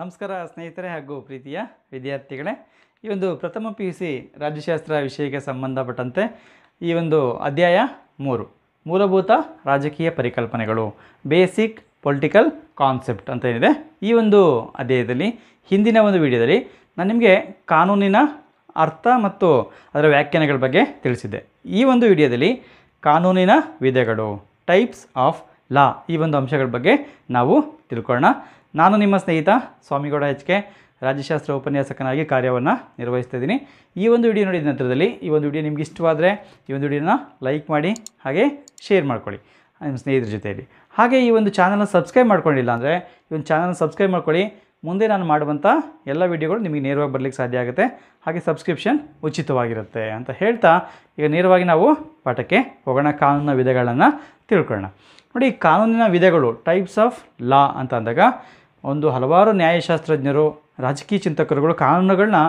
ನಮಸ್ಕಾರ ಸ್ನೇಹಿತರೆ ಹಾಗೂ ಪ್ರೀತಿಯ ವಿದ್ಯಾರ್ಥಿಗಳೇ ಈ ಒಂದು ಪ್ರಥಮ ಪಿ ಯು ಸಿ ರಾಜ್ಯಶಾಸ್ತ್ರ ವಿಷಯಕ್ಕೆ ಸಂಬಂಧಪಟ್ಟಂತೆ ಈ ಒಂದು ಅಧ್ಯಾಯ ಮೂರು ಮೂಲಭೂತ ರಾಜಕೀಯ ಪರಿಕಲ್ಪನೆಗಳು ಬೇಸಿಕ್ ಪೊಲಿಟಿಕಲ್ ಕಾನ್ಸೆಪ್ಟ್ ಅಂತ ಏನಿದೆ ಈ ಒಂದು ಅಧ್ಯಾಯದಲ್ಲಿ ಹಿಂದಿನ ಒಂದು ವಿಡಿಯೋದಲ್ಲಿ ನಾನು ನಿಮಗೆ ಕಾನೂನಿನ ಅರ್ಥ ಮತ್ತು ಅದರ ವ್ಯಾಖ್ಯಾನಗಳ ಬಗ್ಗೆ ತಿಳಿಸಿದ್ದೆ ಈ ಒಂದು ವಿಡಿಯೋದಲ್ಲಿ ಕಾನೂನಿನ ವಿಧಗಳು ಟೈಪ್ಸ್ ಆಫ್ ಲಾ ಈ ಒಂದು ಅಂಶಗಳ ಬಗ್ಗೆ ನಾವು ತಿಳ್ಕೊಳ್ಳೋಣ ನಾನು ನಿಮ್ಮ ಸ್ನೇಹಿತ ಸ್ವಾಮಿಗೌಡ ಎಚ್ ಕೆ ರಾಜ್ಯಶಾಸ್ತ್ರ ಉಪನ್ಯಾಸಕನಾಗಿ ಕಾರ್ಯವನ್ನು ನಿರ್ವಹಿಸ್ತಾ ಇದ್ದೀನಿ ಈ ಒಂದು ವಿಡಿಯೋ ನೋಡಿದ ನಂತರದಲ್ಲಿ ಈ ಒಂದು ವಿಡಿಯೋ ನಿಮ್ಗೆ ಇಷ್ಟವಾದರೆ ಈ ಒಂದು ವಿಡಿಯೋನ ಲೈಕ್ ಮಾಡಿ ಹಾಗೆ ಶೇರ್ ಮಾಡ್ಕೊಳ್ಳಿ ನಿಮ್ಮ ಸ್ನೇಹಿತರ ಜೊತೆಯಲ್ಲಿ ಹಾಗೆ ಈ ಒಂದು ಚಾನಲ್ನ ಸಬ್ಸ್ಕ್ರೈಬ್ ಮಾಡ್ಕೊಂಡಿಲ್ಲ ಅಂದರೆ ಈ ಒಂದು ಚಾನಲ್ನ ಸಬ್ಸ್ಕ್ರೈಬ್ ಮಾಡ್ಕೊಳ್ಳಿ ಮುಂದೆ ನಾನು ಮಾಡುವಂಥ ಎಲ್ಲ ವಿಡಿಯೋಗಳು ನಿಮಗೆ ನೇರವಾಗಿ ಬರಲಿಕ್ಕೆ ಸಾಧ್ಯ ಆಗುತ್ತೆ ಹಾಗೆ ಸಬ್ಸ್ಕ್ರಿಪ್ಷನ್ ಉಚಿತವಾಗಿರುತ್ತೆ ಅಂತ ಹೇಳ್ತಾ ಈಗ ನೇರವಾಗಿ ನಾವು ಪಾಠಕ್ಕೆ ಹೋಗೋಣ ಕಾನೂನಿನ ವಿಧಗಳನ್ನು ತಿಳ್ಕೊಳ್ಳೋಣ ನೋಡಿ ಕಾನೂನಿನ ವಿಧಗಳು ಟೈಪ್ಸ್ ಆಫ್ ಲಾ ಅಂತ ಅಂದಾಗ ಒಂದು ಹಲವಾರು ನ್ಯಾಯಶಾಸ್ತ್ರಜ್ಞರು ರಾಜಕೀಯ ಚಿಂತಕರುಗಳು ಕಾನೂನುಗಳನ್ನ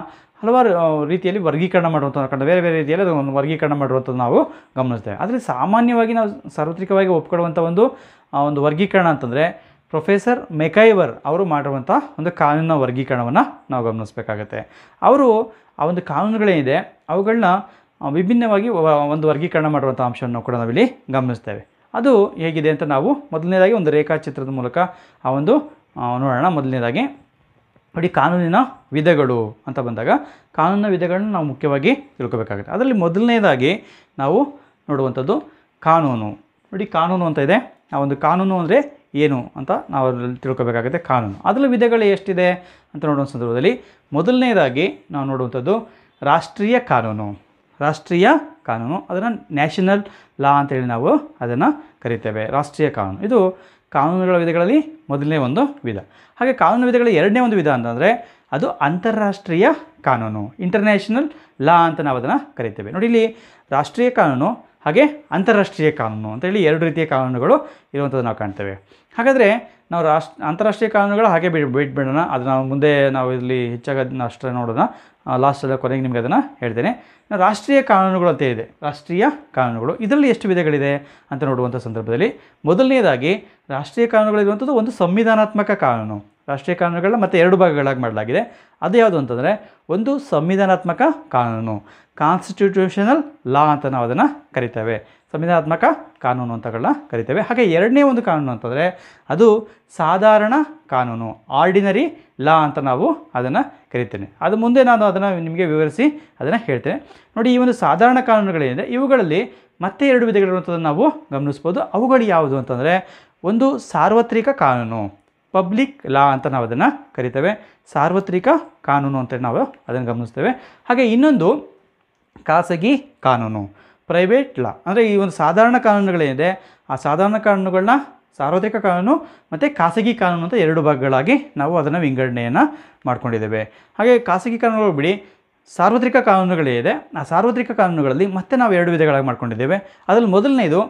ಹಲವಾರು ರೀತಿಯಲ್ಲಿ ವರ್ಗೀಕರಣ ಮಾಡುವಂಥ ಕಂಡು ಬೇರೆ ಬೇರೆ ರೀತಿಯಲ್ಲಿ ಅದನ್ನು ವರ್ಗೀಕರಣ ಮಾಡುವಂಥದ್ದು ನಾವು ಗಮನಿಸ್ತೇವೆ ಆದರೆ ಸಾಮಾನ್ಯವಾಗಿ ನಾವು ಸಾರ್ವತ್ರಿಕವಾಗಿ ಒಪ್ಕೊಳ್ಳುವಂಥ ಒಂದು ಒಂದು ವರ್ಗೀಕರಣ ಅಂತಂದರೆ ಪ್ರೊಫೆಸರ್ ಮೆಕೈವರ್ ಅವರು ಮಾಡಿರುವಂಥ ಒಂದು ಕಾನೂನಿನ ವರ್ಗೀಕರಣವನ್ನು ನಾವು ಗಮನಿಸಬೇಕಾಗತ್ತೆ ಅವರು ಆ ಒಂದು ಕಾನೂನುಗಳೇನಿದೆ ಅವುಗಳನ್ನ ವಿಭಿನ್ನವಾಗಿ ಒಂದು ವರ್ಗೀಕರಣ ಮಾಡುವಂಥ ಅಂಶವನ್ನು ಕೂಡ ನಾವಿಲ್ಲಿ ಗಮನಿಸ್ತೇವೆ ಅದು ಹೇಗಿದೆ ಅಂತ ನಾವು ಮೊದಲನೇದಾಗಿ ಒಂದು ರೇಖಾಚಿತ್ರದ ಮೂಲಕ ಆ ಒಂದು ನೋಡೋಣ ಮೊದಲನೇದಾಗಿ ನೋಡಿ ಕಾನೂನಿನ ವಿಧಗಳು ಅಂತ ಬಂದಾಗ ಕಾನೂನಿನ ವಿಧಗಳನ್ನ ನಾವು ಮುಖ್ಯವಾಗಿ ತಿಳ್ಕೊಬೇಕಾಗುತ್ತೆ ಅದರಲ್ಲಿ ಮೊದಲನೇದಾಗಿ ನಾವು ನೋಡುವಂಥದ್ದು ಕಾನೂನು ನೋಡಿ ಕಾನೂನು ಅಂತ ಇದೆ ಆ ಒಂದು ಕಾನೂನು ಅಂದರೆ ಏನು ಅಂತ ನಾವು ಅದರಲ್ಲಿ ತಿಳ್ಕೊಬೇಕಾಗುತ್ತೆ ಕಾನೂನು ಅದರಲ್ಲಿ ವಿಧಗಳು ಎಷ್ಟಿದೆ ಅಂತ ನೋಡುವ ಸಂದರ್ಭದಲ್ಲಿ ಮೊದಲನೇದಾಗಿ ನಾವು ನೋಡುವಂಥದ್ದು ರಾಷ್ಟ್ರೀಯ ಕಾನೂನು ರಾಷ್ಟ್ರೀಯ ಕಾನೂನು ಅದನ್ನು ನ್ಯಾಷನಲ್ ಲಾ ಅಂತೇಳಿ ನಾವು ಅದನ್ನು ಕರಿತೇವೆ ರಾಷ್ಟ್ರೀಯ ಕಾನೂನು ಇದು ಕಾನೂನುಗಳ ವಿಧಗಳಲ್ಲಿ ಮೊದಲನೇ ಒಂದು ವಿಧ ಹಾಗೆ ಕಾನೂನು ವಿಧಗಳ ಎರಡನೇ ಒಂದು ವಿಧ ಅಂತಂದರೆ ಅದು ಅಂತಾರಾಷ್ಟ್ರೀಯ ಕಾನೂನು ಇಂಟರ್ನ್ಯಾಷನಲ್ ಲಾ ಅಂತ ನಾವು ಅದನ್ನು ಕರಿತೇವೆ ನೋಡಿ ಇಲ್ಲಿ ರಾಷ್ಟ್ರೀಯ ಕಾನೂನು ಹಾಗೆ ಅಂತಾರಾಷ್ಟ್ರೀಯ ಕಾನೂನು ಅಂತೇಳಿ ಎರಡು ರೀತಿಯ ಕಾನೂನುಗಳು ಇರುವಂಥದ್ದು ನಾವು ಕಾಣ್ತೇವೆ ಹಾಗಾದರೆ ನಾವು ರಾಷ್ಟ್ರ ಅಂತಾರಾಷ್ಟ್ರೀಯ ಕಾನೂನುಗಳು ಹಾಗೆ ಬಿಡ್ ಬಿಟ್ಬಿಡೋಣ ಅದು ನಾವು ಮುಂದೆ ನಾವು ಇಲ್ಲಿ ಹೆಚ್ಚಾಗಿ ಅಷ್ಟೇ ನೋಡೋಣ ಲಾಸ್ಟಲ್ಲಿ ಕೊನೆಗೆ ನಿಮಗೆ ಅದನ್ನು ಹೇಳ್ತೇನೆ ರಾಷ್ಟ್ರೀಯ ಕಾನೂನುಗಳು ಅಂತ ಇದೆ ರಾಷ್ಟ್ರೀಯ ಕಾನೂನುಗಳು ಇದರಲ್ಲಿ ಎಷ್ಟು ವಿಧಗಳಿದೆ ಅಂತ ನೋಡುವಂಥ ಸಂದರ್ಭದಲ್ಲಿ ಮೊದಲನೇದಾಗಿ ರಾಷ್ಟ್ರೀಯ ಕಾನೂನುಗಳಿರುವಂಥದ್ದು ಒಂದು ಸಂವಿಧಾನಾತ್ಮಕ ಕಾನೂನು ರಾಷ್ಟ್ರೀಯ ಕಾನೂನುಗಳನ್ನ ಮತ್ತೆ ಎರಡು ಭಾಗಗಳಾಗಿ ಮಾಡಲಾಗಿದೆ ಅದು ಯಾವುದು ಅಂತಂದರೆ ಒಂದು ಸಂವಿಧಾನಾತ್ಮಕ ಕಾನೂನು ಕಾನ್ಸ್ಟಿಟ್ಯೂಷನಲ್ ಲಾ ಅಂತ ನಾವು ಅದನ್ನು ಕರಿತೇವೆ ಸಂವಿಧಾನಾತ್ಮಕ ಕಾನೂನು ಅಂತಗಳನ್ನ ಕರಿತೇವೆ ಹಾಗೆ ಎರಡನೇ ಒಂದು ಕಾನೂನು ಅಂತಂದರೆ ಅದು ಸಾಧಾರಣ ಕಾನೂನು ಆರ್ಡಿನರಿ ಲಾ ಅಂತ ನಾವು ಅದನ್ನು ಕರಿತೇನೆ ಅದು ಮುಂದೆ ನಾನು ಅದನ್ನು ನಿಮಗೆ ವಿವರಿಸಿ ಅದನ್ನು ಹೇಳ್ತೇನೆ ನೋಡಿ ಈ ಒಂದು ಸಾಧಾರಣ ಕಾನೂನುಗಳೇನಿದೆ ಇವುಗಳಲ್ಲಿ ಮತ್ತೆ ಎರಡು ವಿಧಗಳಿರುವಂಥದ್ದನ್ನು ನಾವು ಗಮನಿಸ್ಬೋದು ಅವುಗಳು ಯಾವುದು ಅಂತಂದರೆ ಒಂದು ಸಾರ್ವತ್ರಿಕ ಕಾನೂನು ಪಬ್ಲಿಕ್ ಲಾ ಅಂತ ನಾವು ಅದನ್ನು ಕರಿತೇವೆ ಸಾರ್ವತ್ರಿಕ ಕಾನೂನು ಅಂತ ನಾವು ಅದನ್ನು ಗಮನಿಸ್ತೇವೆ ಹಾಗೆ ಇನ್ನೊಂದು ಖಾಸಗಿ ಕಾನೂನು ಪ್ರೈವೇಟ್ ಲಾ ಅಂದರೆ ಈ ಒಂದು ಸಾಧಾರಣ ಕಾನೂನುಗಳೇನಿದೆ ಆ ಸಾಧಾರಣ ಕಾನೂನುಗಳನ್ನ ಸಾರ್ವತ್ರಿಕ ಕಾನೂನು ಮತ್ತು ಖಾಸಗಿ ಕಾನೂನು ಅಂತ ಎರಡು ಭಾಗಗಳಾಗಿ ನಾವು ಅದನ್ನು ವಿಂಗಡಣೆಯನ್ನು ಮಾಡ್ಕೊಂಡಿದ್ದೇವೆ ಹಾಗೆ ಖಾಸಗಿ ಕಾನೂನುಗಳು ಬಿಡಿ ಸಾರ್ವತ್ರಿಕ ಕಾನೂನುಗಳೇನಿದೆ ಆ ಸಾರ್ವತ್ರಿಕ ಕಾನೂನುಗಳಲ್ಲಿ ಮತ್ತೆ ನಾವು ಎರಡು ವಿಧಗಳಾಗಿ ಮಾಡ್ಕೊಂಡಿದ್ದೇವೆ ಅದರಲ್ಲಿ ಮೊದಲನೇದು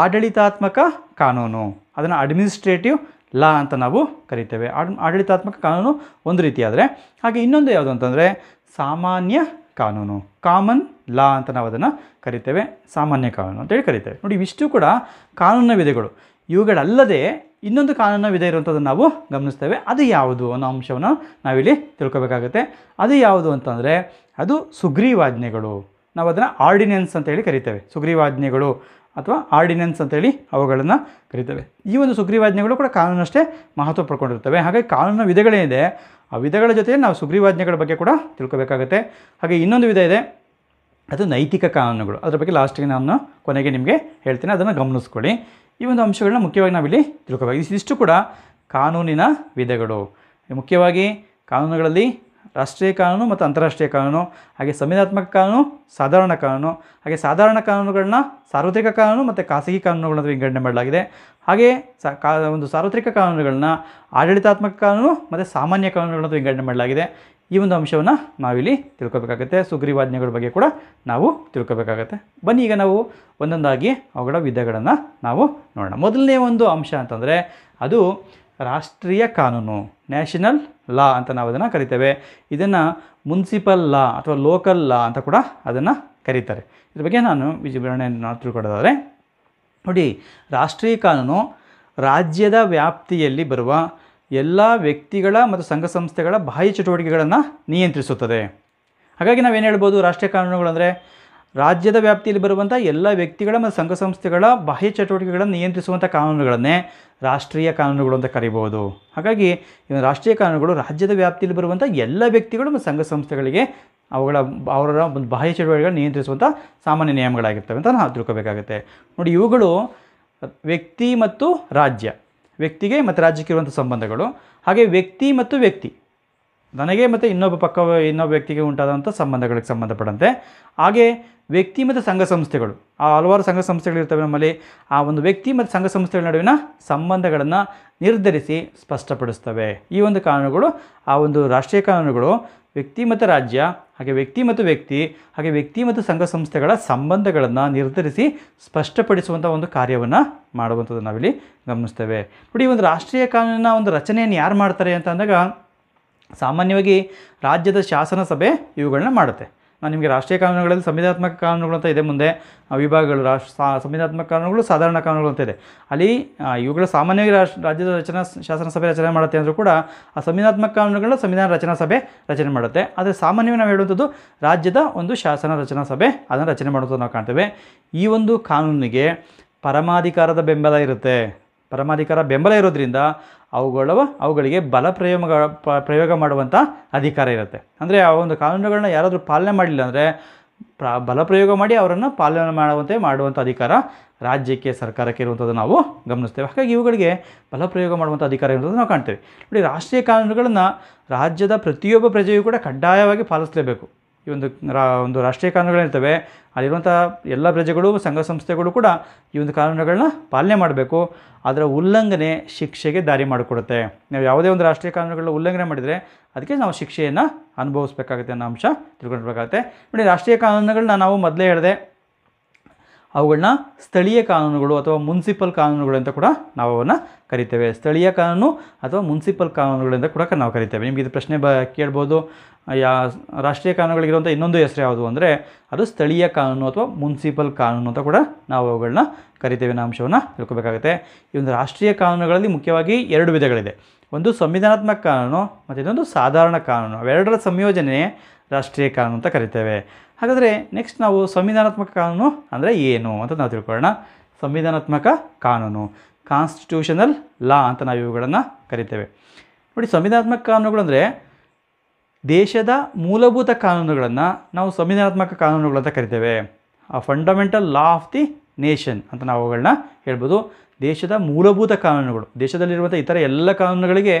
ಆಡಳಿತಾತ್ಮಕ ಕಾನೂನು ಅದನ್ನು ಅಡ್ಮಿನಿಸ್ಟ್ರೇಟಿವ್ ಲಾ ಅಂತ ನಾವು ಕರಿತೇವೆ ಆಡಳಿತಾತ್ಮಕ ಕಾನೂನು ಒಂದು ರೀತಿಯಾದರೆ ಹಾಗೆ ಇನ್ನೊಂದು ಯಾವುದು ಅಂತಂದರೆ ಸಾಮಾನ್ಯ ಕಾನೂನು ಕಾಮನ್ ಲಾ ಅಂತ ನಾವು ಅದನ್ನು ಕರಿತೇವೆ ಸಾಮಾನ್ಯ ಕಾನೂನು ಅಂತೇಳಿ ಕರಿತೇವೆ ನೋಡಿ ಇವಿಷ್ಟು ಕೂಡ ಕಾನೂನಿನ ವಿಧಗಳು ಇವುಗಳಲ್ಲದೆ ಇನ್ನೊಂದು ಕಾನೂನಿನ ವಿಧ ಇರುವಂಥದ್ದನ್ನು ನಾವು ಗಮನಿಸ್ತೇವೆ ಅದು ಯಾವುದು ಅನ್ನೋ ಅಂಶವನ್ನು ನಾವಿಲ್ಲಿ ತಿಳ್ಕೊಬೇಕಾಗುತ್ತೆ ಅದು ಯಾವುದು ಅಂತಂದರೆ ಅದು ಸುಗ್ರೀವಾಜ್ಞೆಗಳು ನಾವು ಅದನ್ನು ಆರ್ಡಿನೆನ್ಸ್ ಅಂತೇಳಿ ಕರಿತೇವೆ ಸುಗ್ರೀವಾಜ್ಞೆಗಳು ಅಥವಾ ಆರ್ಡಿನೆನ್ಸ್ ಅಂತೇಳಿ ಅವುಗಳನ್ನು ಕರಿತೇವೆ ಈ ಒಂದು ಸುಗ್ರೀವಾಜ್ಞೆಗಳು ಕೂಡ ಕಾನೂನಷ್ಟೇ ಮಹತ್ವ ಪಡ್ಕೊಂಡಿರ್ತವೆ ಹಾಗೆ ಕಾನೂನಿನ ವಿಧಗಳೇನಿದೆ ಆ ವಿಧಗಳ ಜೊತೆ ನಾವು ಸುಗ್ರೀವಾಜ್ಞೆಗಳ ಬಗ್ಗೆ ಕೂಡ ತಿಳ್ಕೊಬೇಕಾಗುತ್ತೆ ಹಾಗೆ ಇನ್ನೊಂದು ವಿಧ ಇದೆ ಅದು ನೈತಿಕ ಕಾನೂನುಗಳು ಅದರ ಬಗ್ಗೆ ಲಾಸ್ಟಿಗೆ ನಾನು ಕೊನೆಗೆ ನಿಮಗೆ ಹೇಳ್ತೀನಿ ಅದನ್ನು ಗಮನಿಸ್ಕೊಳ್ಳಿ ಈ ಒಂದು ಅಂಶಗಳನ್ನ ಮುಖ್ಯವಾಗಿ ನಾವಿಲ್ಲಿ ತಿಳ್ಕೋಬೇಕು ಇದಿಷ್ಟು ಕೂಡ ಕಾನೂನಿನ ವಿಧಗಳು ಮುಖ್ಯವಾಗಿ ಕಾನೂನುಗಳಲ್ಲಿ ರಾಷ್ಟ್ರೀಯ ಕಾನೂನು ಮತ್ತು ಅಂತಾರಾಷ್ಟ್ರೀಯ ಕಾನೂನು ಹಾಗೆ ಸಂವಿಧಾನಾತ್ಮಕ ಕಾನೂನು ಸಾಧಾರಣ ಕಾನೂನು ಹಾಗೆ ಸಾಧಾರಣ ಕಾನೂನುಗಳನ್ನ ಸಾರ್ವತ್ರಿಕ ಕಾನೂನು ಮತ್ತು ಖಾಸಗಿ ಕಾನೂನುಗಳನ್ನು ವಿಂಗಡಣೆ ಮಾಡಲಾಗಿದೆ ಹಾಗೆ ಸ ಕಾ ಒಂದು ಸಾರ್ವತ್ರಿಕ ಕಾನೂನುಗಳನ್ನ ಆಡಳಿತಾತ್ಮಕ ಕಾನೂನು ಮತ್ತು ಸಾಮಾನ್ಯ ಕಾನೂನುಗಳನ್ನು ವಿಂಗಡಣೆ ಮಾಡಲಾಗಿದೆ ಈ ಒಂದು ಅಂಶವನ್ನು ನಾವಿಲ್ಲಿ ತಿಳ್ಕೊಬೇಕಾಗುತ್ತೆ ಸುಗ್ರೀವಾಜ್ಞೆಗಳ ಬಗ್ಗೆ ಕೂಡ ನಾವು ತಿಳ್ಕೋಬೇಕಾಗತ್ತೆ ಬನ್ನಿ ಈಗ ನಾವು ಒಂದೊಂದಾಗಿ ಅವುಗಳ ವಿಧಗಳನ್ನು ನಾವು ನೋಡೋಣ ಮೊದಲನೇ ಒಂದು ಅಂಶ ಅಂತಂದರೆ ಅದು ರಾಷ್ಟ್ರೀಯ ಕಾನೂನು ನ್ಯಾಷನಲ್ ಲಾ ಅಂತ ನಾವು ಅದನ್ನು ಕರಿತೇವೆ ಇದನ್ನು ಮುನ್ಸಿಪಲ್ ಲಾ ಅಥವಾ ಲೋಕಲ್ ಲಾ ಅಂತ ಕೂಡ ಅದನ್ನು ಕರೀತಾರೆ ಇದ್ರ ಬಗ್ಗೆ ನಾನು ವಿವರಣೆಯನ್ನು ತಿಳ್ಕೊಡೋದಾದರೆ ನೋಡಿ ರಾಷ್ಟ್ರೀಯ ಕಾನೂನು ರಾಜ್ಯದ ವ್ಯಾಪ್ತಿಯಲ್ಲಿ ಬರುವ ಎಲ್ಲ ವ್ಯಕ್ತಿಗಳ ಮತ್ತು ಸಂಘ ಸಂಸ್ಥೆಗಳ ಬಾಹ್ಯ ಚಟುವಟಿಕೆಗಳನ್ನು ನಿಯಂತ್ರಿಸುತ್ತದೆ ಹಾಗಾಗಿ ನಾವೇನು ಹೇಳ್ಬೋದು ರಾಷ್ಟ್ರೀಯ ಕಾನೂನುಗಳು ಅಂದರೆ ರಾಜ್ಯದ ವ್ಯಾಪ್ತಿಯಲ್ಲಿ ಬರುವಂಥ ಎಲ್ಲ ವ್ಯಕ್ತಿಗಳ ಮತ್ತು ಸಂಘ ಸಂಸ್ಥೆಗಳ ಬಾಹ್ಯ ಚಟುವಟಿಕೆಗಳನ್ನು ನಿಯಂತ್ರಿಸುವಂಥ ಕಾನೂನುಗಳನ್ನೇ ರಾಷ್ಟ್ರೀಯ ಕಾನೂನುಗಳು ಅಂತ ಕರಿಬೋದು ಹಾಗಾಗಿ ರಾಷ್ಟ್ರೀಯ ಕಾನೂನುಗಳು ರಾಜ್ಯದ ವ್ಯಾಪ್ತಿಯಲ್ಲಿ ಬರುವಂಥ ಎಲ್ಲ ವ್ಯಕ್ತಿಗಳು ಮತ್ತು ಸಂಘ ಸಂಸ್ಥೆಗಳಿಗೆ ಅವುಗಳ ಅವರ ಒಂದು ಬಾಹ್ಯ ಚಟುವಟಿಕೆಗಳನ್ನು ನಿಯಂತ್ರಿಸುವಂಥ ಸಾಮಾನ್ಯ ನಿಯಮಗಳಾಗಿರ್ತವೆ ಅಂತ ನಾವು ತಿಳ್ಕೋಬೇಕಾಗುತ್ತೆ ನೋಡಿ ಇವುಗಳು ವ್ಯಕ್ತಿ ಮತ್ತು ರಾಜ್ಯ ವ್ಯಕ್ತಿಗೆ ಮತ್ತು ರಾಜ್ಯಕ್ಕೆ ಇರುವಂಥ ಸಂಬಂಧಗಳು ಹಾಗೆ ವ್ಯಕ್ತಿ ಮತ್ತು ವ್ಯಕ್ತಿ ನನಗೆ ಮತ್ತು ಇನ್ನೊಬ್ಬ ಪಕ್ಕ ಇನ್ನೊಬ್ಬ ವ್ಯಕ್ತಿಗೆ ಉಂಟಾದಂಥ ಸಂಬಂಧಗಳಿಗೆ ಸಂಬಂಧಪಟ್ಟಂತೆ ಹಾಗೆ ವ್ಯಕ್ತಿ ಮತ್ತು ಸಂಘ ಸಂಸ್ಥೆಗಳು ಆ ಹಲವಾರು ಸಂಘ ಸಂಸ್ಥೆಗಳಿರ್ತವೆ ನಮ್ಮಲ್ಲಿ ಆ ಒಂದು ವ್ಯಕ್ತಿ ಮತ್ತು ಸಂಘ ಸಂಸ್ಥೆಗಳ ನಡುವಿನ ಸಂಬಂಧಗಳನ್ನು ನಿರ್ಧರಿಸಿ ಸ್ಪಷ್ಟಪಡಿಸ್ತವೆ ಈ ಒಂದು ಕಾನೂನುಗಳು ಆ ಒಂದು ರಾಷ್ಟ್ರೀಯ ಕಾನೂನುಗಳು ವ್ಯಕ್ತಿ ಮತ್ತು ರಾಜ್ಯ ಹಾಗೆ ವ್ಯಕ್ತಿ ಮತ್ತು ವ್ಯಕ್ತಿ ಹಾಗೆ ವ್ಯಕ್ತಿ ಮತ್ತು ಸಂಘ ಸಂಸ್ಥೆಗಳ ಸಂಬಂಧಗಳನ್ನು ನಿರ್ಧರಿಸಿ ಸ್ಪಷ್ಟಪಡಿಸುವಂಥ ಒಂದು ಕಾರ್ಯವನ್ನು ಮಾಡುವಂಥದ್ದು ನಾವಿಲ್ಲಿ ಗಮನಿಸ್ತೇವೆ ನೋಡಿ ಈ ಒಂದು ರಾಷ್ಟ್ರೀಯ ಕಾನೂನಿನ ಒಂದು ರಚನೆಯನ್ನು ಯಾರು ಮಾಡ್ತಾರೆ ಅಂತ ಅಂದಾಗ ಸಾಮಾನ್ಯವಾಗಿ ರಾಜ್ಯದ ಶಾಸನ ಸಭೆ ಇವುಗಳನ್ನ ಮಾಡುತ್ತೆ ನಾನು ನಿಮಗೆ ರಾಷ್ಟ್ರೀಯ ಕಾನೂನುಗಳಲ್ಲಿ ಸಂವಿಧಾನಾತ್ಮಕ ಕಾನೂನುಗಳು ಅಂತ ಇದೆ ಮುಂದೆ ವಿಭಾಗಗಳು ರಾಷ್ಟ್ರ ಸಂವಿಧಾತ್ಮಕ ಕಾನೂನುಗಳು ಸಾಧಾರಣ ಕಾನೂನುಗಳು ಅಂತ ಇದೆ ಅಲ್ಲಿ ಇವುಗಳ ಸಾಮಾನ್ಯವಾಗಿ ರಾಷ್ಟ್ರ ರಾಜ್ಯದ ರಚನಾ ಶಾಸನ ಸಭೆ ರಚನೆ ಮಾಡುತ್ತೆ ಅಂದರೂ ಕೂಡ ಆ ಸಂವಿಧಾತ್ಮಕ ಕಾನೂನುಗಳನ್ನ ಸಂವಿಧಾನ ರಚನಾ ಸಭೆ ರಚನೆ ಮಾಡುತ್ತೆ ಆದರೆ ಸಾಮಾನ್ಯವಾಗಿ ನಾವು ಹೇಳುವಂಥದ್ದು ರಾಜ್ಯದ ಒಂದು ಶಾಸನ ರಚನಾ ಸಭೆ ಅದನ್ನು ರಚನೆ ಮಾಡುವುದನ್ನು ನಾವು ಕಾಣ್ತೇವೆ ಈ ಒಂದು ಕಾನೂನಿಗೆ ಪರಮಾಧಿಕಾರದ ಬೆಂಬಲ ಇರುತ್ತೆ ಪರಮಾಧಿಕಾರ ಬೆಂಬಲ ಇರೋದ್ರಿಂದ ಅವುಗಳ ಅವುಗಳಿಗೆ ಬಲ ಪ್ರಯೋಗ ಪ್ರಯೋಗ ಮಾಡುವಂಥ ಅಧಿಕಾರ ಇರುತ್ತೆ ಅಂದರೆ ಆ ಒಂದು ಕಾನೂನುಗಳನ್ನ ಯಾರಾದರೂ ಪಾಲನೆ ಮಾಡಲಿಲ್ಲ ಅಂದರೆ ಪ್ರ ಬಲ ಪ್ರಯೋಗ ಮಾಡಿ ಅವರನ್ನು ಪಾಲನೆ ಮಾಡುವಂತೆ ಮಾಡುವಂಥ ಅಧಿಕಾರ ರಾಜ್ಯಕ್ಕೆ ಸರ್ಕಾರಕ್ಕೆ ಇರುವಂಥದ್ದು ನಾವು ಗಮನಿಸ್ತೇವೆ ಹಾಗಾಗಿ ಇವುಗಳಿಗೆ ಬಲ ಪ್ರಯೋಗ ಮಾಡುವಂಥ ಅಧಿಕಾರ ಇರುವಂಥದ್ದು ನಾವು ಕಾಣ್ತೇವೆ ನೋಡಿ ರಾಷ್ಟ್ರೀಯ ಕಾನೂನುಗಳನ್ನು ರಾಜ್ಯದ ಪ್ರತಿಯೊಬ್ಬ ಪ್ರಜೆಯೂ ಕೂಡ ಕಡ್ಡಾಯವಾಗಿ ಪಾಲಿಸಲೇಬೇಕು ಈ ಒಂದು ರಾ ಒಂದು ರಾಷ್ಟ್ರೀಯ ಕಾನೂನುಗಳಿರ್ತವೆ ಅಲ್ಲಿರುವಂಥ ಎಲ್ಲ ಪ್ರಜೆಗಳು ಸಂಘ ಸಂಸ್ಥೆಗಳು ಕೂಡ ಈ ಒಂದು ಕಾನೂನುಗಳನ್ನ ಪಾಲನೆ ಮಾಡಬೇಕು ಅದರ ಉಲ್ಲಂಘನೆ ಶಿಕ್ಷೆಗೆ ದಾರಿ ಮಾಡಿಕೊಡುತ್ತೆ ನಾವು ಯಾವುದೇ ಒಂದು ರಾಷ್ಟ್ರೀಯ ಕಾನೂನುಗಳನ್ನ ಉಲ್ಲಂಘನೆ ಮಾಡಿದರೆ ಅದಕ್ಕೆ ನಾವು ಶಿಕ್ಷೆಯನ್ನು ಅನುಭವಿಸ್ಬೇಕಾಗುತ್ತೆ ಅನ್ನೋ ಅಂಶ ತಿಳ್ಕೊಂಡಿರ್ಬೇಕಾಗುತ್ತೆ ನೋಡಿ ರಾಷ್ಟ್ರೀಯ ಕಾನೂನುಗಳನ್ನ ನಾವು ಮೊದಲೇ ಹೇಳಿದೆ ಅವುಗಳನ್ನ ಸ್ಥಳೀಯ ಕಾನೂನುಗಳು ಅಥವಾ ಮುನ್ಸಿಪಲ್ ಕಾನೂನುಗಳು ಅಂತ ಕೂಡ ನಾವು ಅವನ್ನ ಕರಿತೇವೆ ಸ್ಥಳೀಯ ಕಾನೂನು ಅಥವಾ ಮುನ್ಸಿಪಲ್ ಕಾನೂನುಗಳಿಂದ ಕೂಡ ನಾವು ಕರಿತೇವೆ ನಿಮಗೆ ಇದು ಪ್ರಶ್ನೆ ಬ ಕೇಳ್ಬೋದು ಯಾ ರಾಷ್ಟ್ರೀಯ ಕಾನೂನುಗಳಿಗಿರುವಂಥ ಇನ್ನೊಂದು ಹೆಸರು ಯಾವುದು ಅಂದರೆ ಅದು ಸ್ಥಳೀಯ ಕಾನೂನು ಅಥವಾ ಮುನ್ಸಿಪಲ್ ಕಾನೂನು ಅಂತ ಕೂಡ ನಾವು ಅವುಗಳನ್ನ ಕರಿತೇವೆ ಅನ್ನೋ ಅಂಶವನ್ನು ತಿಳ್ಕೋಬೇಕಾಗುತ್ತೆ ಈ ಒಂದು ರಾಷ್ಟ್ರೀಯ ಕಾನೂನುಗಳಲ್ಲಿ ಮುಖ್ಯವಾಗಿ ಎರಡು ವಿಧಗಳಿದೆ ಒಂದು ಸಂವಿಧಾನಾತ್ಮಕ ಕಾನೂನು ಮತ್ತು ಇನ್ನೊಂದು ಸಾಧಾರಣ ಕಾನೂನು ಅವೆರಡರ ಸಂಯೋಜನೆ ರಾಷ್ಟ್ರೀಯ ಕಾನೂನು ಅಂತ ಕರಿತೇವೆ ಹಾಗಾದರೆ ನೆಕ್ಸ್ಟ್ ನಾವು ಸಂವಿಧಾನಾತ್ಮಕ ಕಾನೂನು ಅಂದರೆ ಏನು ಅಂತ ನಾವು ತಿಳ್ಕೊಳ್ಳೋಣ ಸಂವಿಧಾನಾತ್ಮಕ ಕಾನೂನು ಕಾನ್ಸ್ಟಿಟ್ಯೂಷನಲ್ ಲಾ ಅಂತ ನಾವು ಇವುಗಳನ್ನು ಕರಿತೇವೆ ನೋಡಿ ಸಂವಿಧಾನಾತ್ಮಕ ಕಾನೂನುಗಳು ಅಂದರೆ ದೇಶದ ಮೂಲಭೂತ ಕಾನೂನುಗಳನ್ನು ನಾವು ಸಂವಿಧಾನಾತ್ಮಕ ಕಾನೂನುಗಳು ಅಂತ ಕರಿತೇವೆ ಆ fundamental law of the nation ಅಂತ ನಾವು ಅವುಗಳನ್ನ ಹೇಳ್ಬೋದು ದೇಶದ ಮೂಲಭೂತ ಕಾನೂನುಗಳು ದೇಶದಲ್ಲಿರುವಂಥ ಇತರ ಎಲ್ಲ ಕಾನೂನುಗಳಿಗೆ